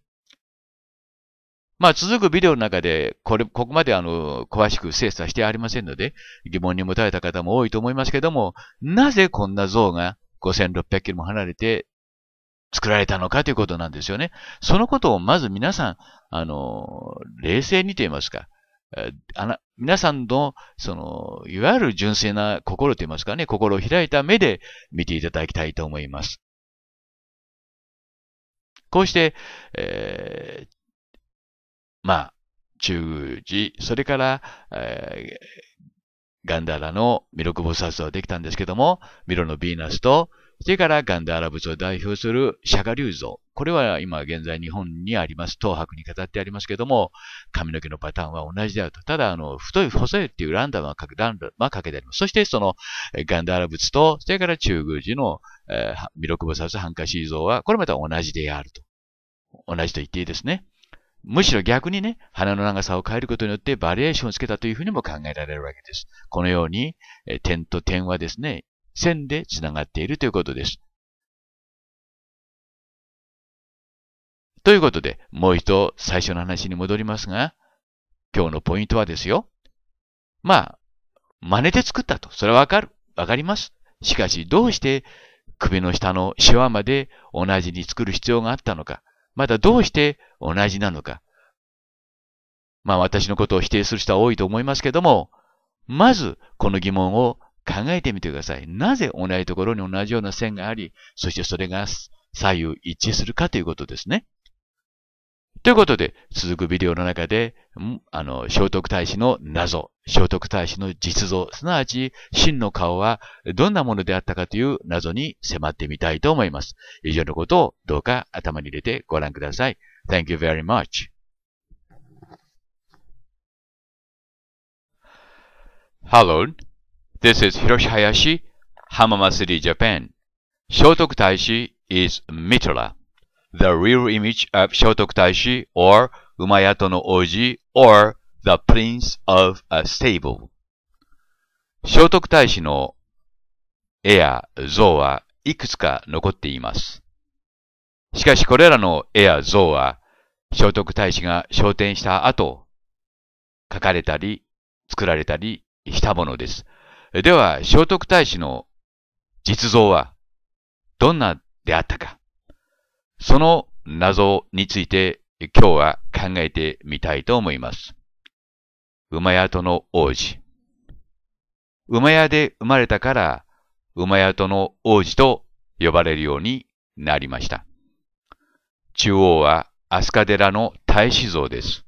まあ、続くビデオの中で、これ、ここまであの、詳しく精査してありませんので、疑問に持たれた方も多いと思いますけども、なぜこんな像が5600キロも離れて作られたのかということなんですよね。そのことをまず皆さん、あの、冷静にと言いますか、あ皆さんの、その、いわゆる純粋な心と言いますかね、心を開いた目で見ていただきたいと思います。こうして、えー、まあ、中宮寺、それから、えー、ガンダーラの弥勒菩薩はできたんですけども、ミロのヴィーナスと、それからガンダーラ仏を代表する釈迦ウ像。これは今現在日本にあります、東博に語ってありますけども、髪の毛のパターンは同じであると。ただ、あの、太い、細いっていうランダムはかけけてあります。そしてそのガンダーラ仏と、それから中宮寺の、えー、弥勒菩薩ハンカシー像は、これまた同じであると。同じと言っていいですね。むしろ逆にね、鼻の長さを変えることによってバリエーションをつけたというふうにも考えられるわけです。このように、点と点はですね、線でつながっているということです。ということで、もう一度最初の話に戻りますが、今日のポイントはですよ。まあ、真似て作ったと。それはわかる。わかります。しかし、どうして首の下のシワまで同じに作る必要があったのか。またどうして同じなのか。まあ私のことを否定する人は多いと思いますけども、まずこの疑問を考えてみてください。なぜ同じところに同じような線があり、そしてそれが左右一致するかということですね。ということで、続くビデオの中で、あの、聖徳太子の謎、聖徳太子の実像、すなわち真の顔はどんなものであったかという謎に迫ってみたいと思います。以上のことをどうか頭に入れてご覧ください。Thank you very much. Hello. This is Hiroshi Hayashi, Hamamasuri, Japan. 聖徳太子 i s h i is Mitra, the real image of 聖徳太子 o r 馬宿の王子 o r the Prince of a Stable. 聖徳太子の絵や像はいくつか残っています。しかしこれらの絵や像は聖徳太子が昇天した後、書かれたり作られたりしたものです。では、聖徳太子の実像はどんなであったか。その謎について今日は考えてみたいと思います。馬宿の王子。馬屋で生まれたから、馬宿の王子と呼ばれるようになりました。中央は飛鳥寺の太子像です。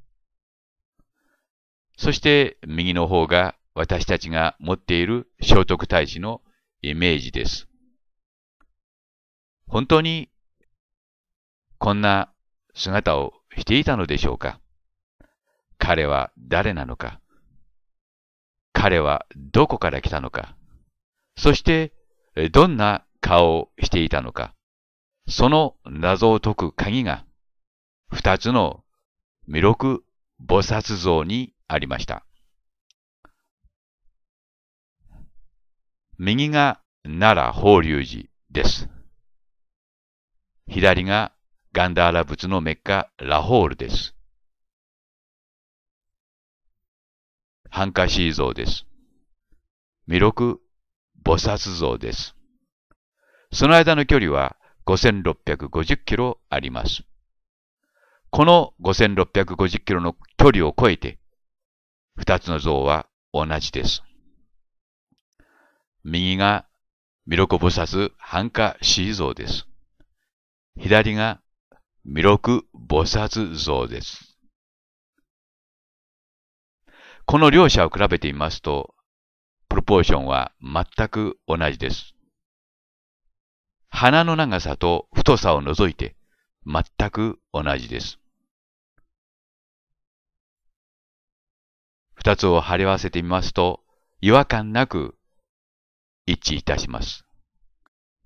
そして右の方が私たちが持っている聖徳太子のイメージです。本当にこんな姿をしていたのでしょうか彼は誰なのか彼はどこから来たのかそしてどんな顔をしていたのかその謎を解く鍵が二つの弥勒菩薩像にありました。右が奈良法隆寺です。左がガンダーラ仏のメッカラホールです。ハンカシー像です。弥勒菩薩像です。その間の距離は5650キロあります。この5650キロの距離を超えて、二つの像は同じです。右が弥勒菩薩繁華死像です。左が弥勒菩薩像です。この両者を比べてみますと、プロポーションは全く同じです。鼻の長さと太さを除いて全く同じです。二つを貼り合わせてみますと、違和感なく一致いたします。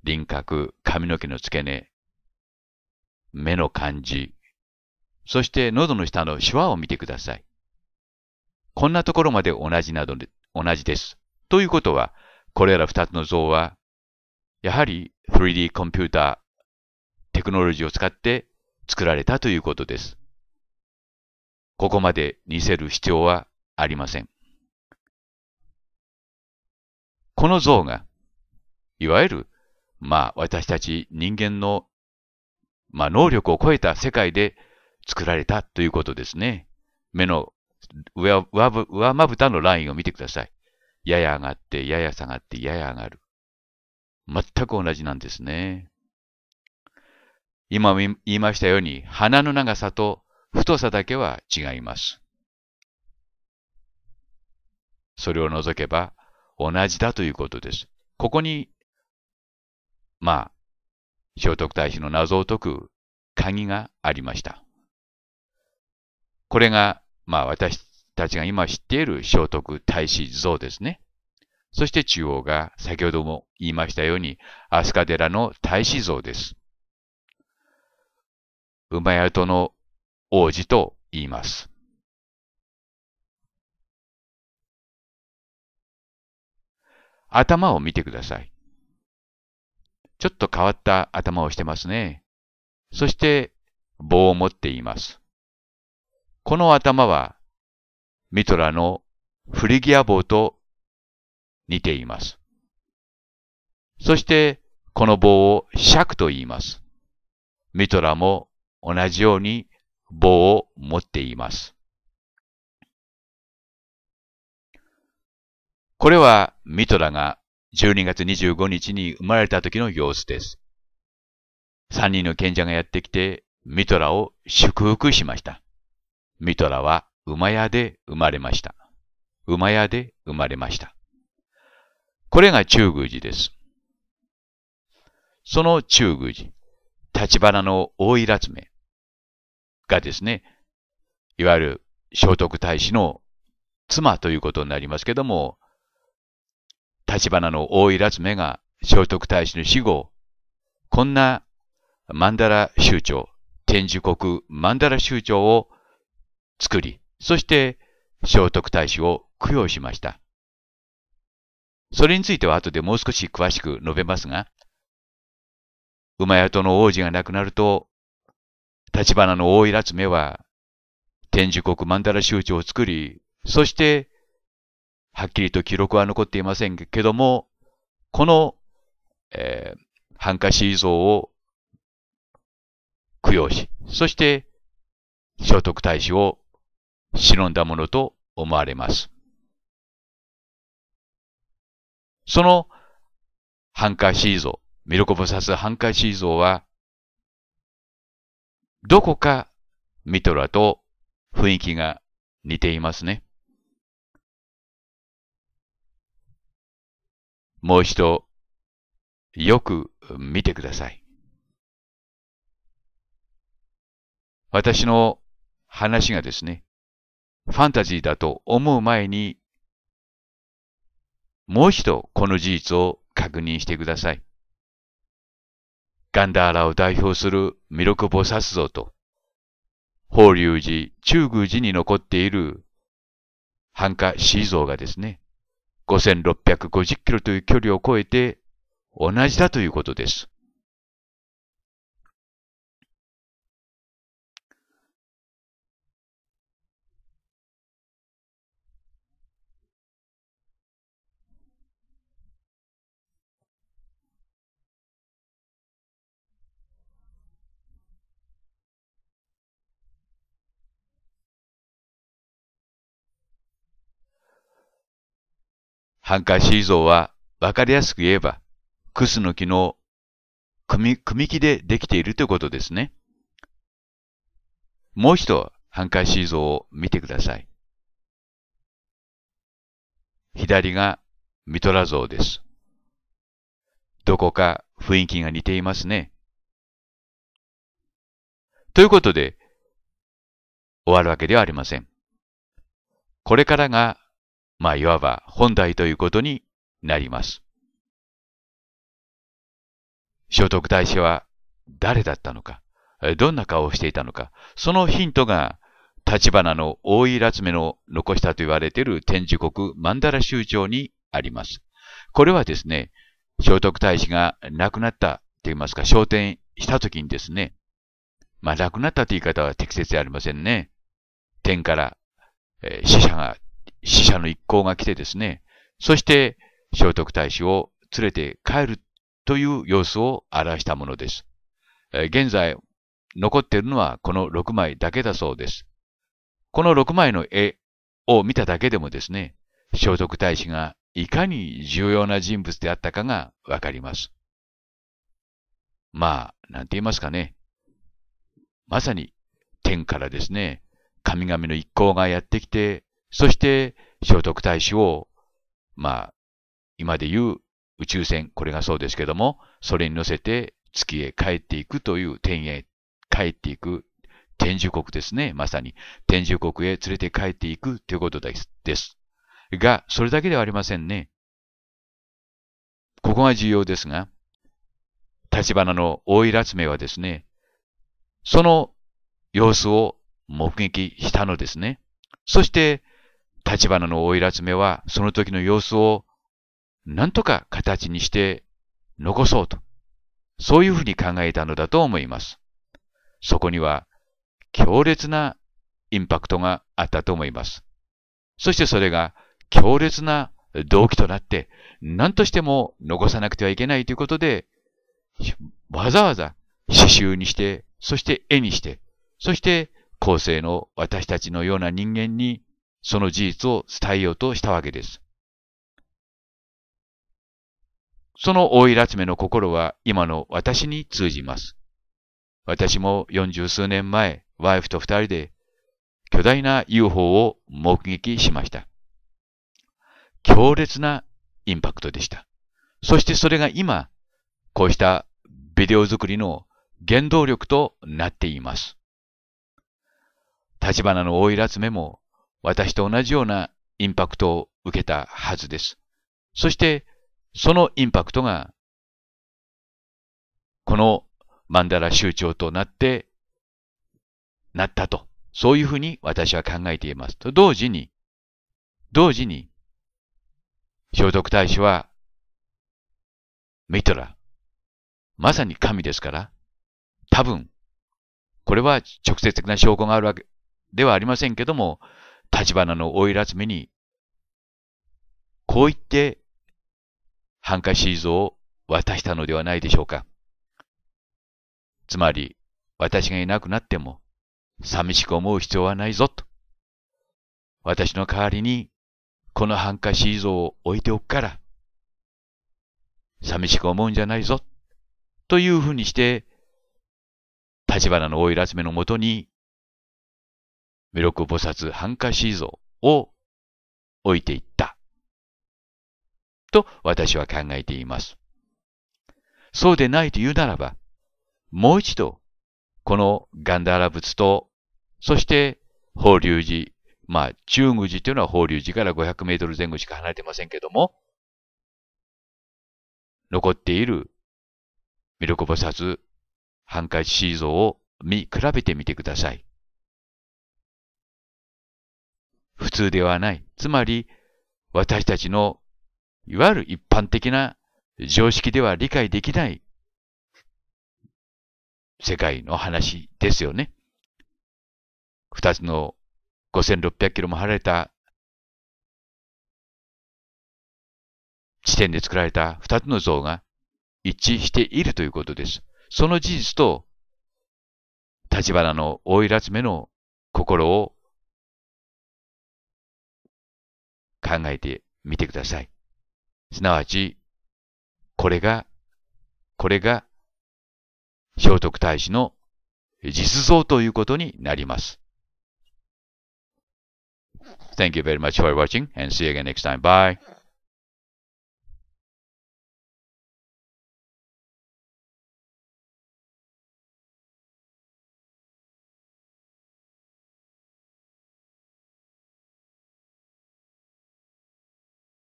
輪郭、髪の毛の付け根、目の感じ、そして喉の下のシワを見てください。こんなところまで同じなどで、同じです。ということは、これら二つの像は、やはり 3D コンピューター、テクノロジーを使って作られたということです。ここまで似せる必要はありません。この像が、いわゆる、まあ私たち人間の、まあ能力を超えた世界で作られたということですね。目の上上まぶたのラインを見てください。やや上がって、やや下がって、やや上がる。全く同じなんですね。今も言いましたように、鼻の長さと太さだけは違います。それを除けば、同じだということです。ここに、まあ、聖徳太子の謎を解く鍵がありました。これが、まあ私たちが今知っている聖徳太子像ですね。そして中央が先ほども言いましたように、飛鳥寺の太子像です。馬宿の王子と言います。頭を見てください。ちょっと変わった頭をしてますね。そして棒を持っています。この頭はミトラのフリギア棒と似ています。そしてこの棒を尺と言います。ミトラも同じように棒を持っています。これはミトラが12月25日に生まれた時の様子です。3人の賢者がやってきてミトラを祝福しました。ミトラは馬屋で生まれました。馬屋で生まれました。これが中宮寺です。その中宮寺、立花の大いらつめがですね、いわゆる聖徳太子の妻ということになりますけども、立花の大いらつめが聖徳太子の死後、こんな曼荼羅州長、天寿国曼荼羅州長を作り、そして聖徳太子を供養しました。それについては後でもう少し詳しく述べますが、馬宿の王子が亡くなると、立花の大いらつめは、天寿国曼荼羅州長を作り、そしてはっきりと記録は残っていませんけども、この、えー、ハンカシー像を供養し、そして聖徳太子を忍んだものと思われます。そのハンカシー像、ミルコボサスハンカシー像は、どこかミトラと雰囲気が似ていますね。もう一度、よく見てください。私の話がですね、ファンタジーだと思う前に、もう一度この事実を確認してください。ガンダーラを代表する弥勒菩薩像と、法隆寺、中宮寺に残っている繁華死像がですね、5650キロという距離を超えて同じだということです。ハカーシーゾーは、わかりやすく言えば、クスの木の組木でできているということですね。もう一度、ハカーシーゾーを見てください。左がミトラ像です。どこか雰囲気が似ていますね。ということで、終わるわけではありません。これからがまあ、いわば本題ということになります。聖徳太子は誰だったのか、どんな顔をしていたのか、そのヒントが立花の大井集めの残したと言われている天寿国ンダラ集長にあります。これはですね、聖徳太子が亡くなったと言いますか、昇天した時にですね、まあ亡くなったという言い方は適切でありませんね。天から、えー、死者が死者の一行が来てですね、そして聖徳太子を連れて帰るという様子を表したものです。現在、残っているのはこの6枚だけだそうです。この6枚の絵を見ただけでもですね、聖徳太子がいかに重要な人物であったかがわかります。まあ、なんて言いますかね。まさに天からですね、神々の一行がやってきてそして聖徳太子を、まあ、今で言う宇宙船、これがそうですけども、それに乗せて月へ帰っていくという、天へ帰っていく、天寿国ですね、まさに。天寿国へ連れて帰っていくということです。ですが、それだけではありませんね。ここが重要ですが、立花の大い集めはですね、その様子を目撃したのですね。そして、立花のらつめはその時の様子を何とか形にして残そうと、そういうふうに考えたのだと思います。そこには強烈なインパクトがあったと思います。そしてそれが強烈な動機となって、何としても残さなくてはいけないということで、わざわざ刺繍にして、そして絵にして、そして後世の私たちのような人間にその事実を伝えようとしたわけです。その大井らつめの心は今の私に通じます。私も四十数年前、ワイフと二人で巨大な UFO を目撃しました。強烈なインパクトでした。そしてそれが今、こうしたビデオ作りの原動力となっています。立花の大いらつめも私と同じようなインパクトを受けたはずです。そして、そのインパクトが、この曼荼羅集長となって、なったと。そういうふうに私は考えています。と同時に、同時に、聖徳太子は、ミトラ、まさに神ですから、多分、これは直接的な証拠があるわけではありませんけども、立花の追いらずめに、こう言って、ハンカシーズを渡したのではないでしょうか。つまり、私がいなくなっても、寂しく思う必要はないぞ、と。私の代わりに、このハンカシーズを置いておくから、寂しく思うんじゃないぞ、というふうにして、立花の追いらずめのもとに弥勒菩薩半華子像を置いていった。と私は考えています。そうでないと言うならば、もう一度、このガンダーラ仏と、そして法隆寺、まあ中宮寺というのは法隆寺から500メートル前後しか離れてませんけども、残っている弥勒菩薩、半ーゾーを見比べてみてください。普通ではない。つまり、私たちの、いわゆる一般的な常識では理解できない世界の話ですよね。二つの5600キロも離れた地点で作られた二つの像が一致しているということです。その事実と、立花の大いらつめの心を考えてみてください。すなわち、これが、これが、聖徳太子の実像ということになります。Thank you very much for watching and see you again next time. Bye.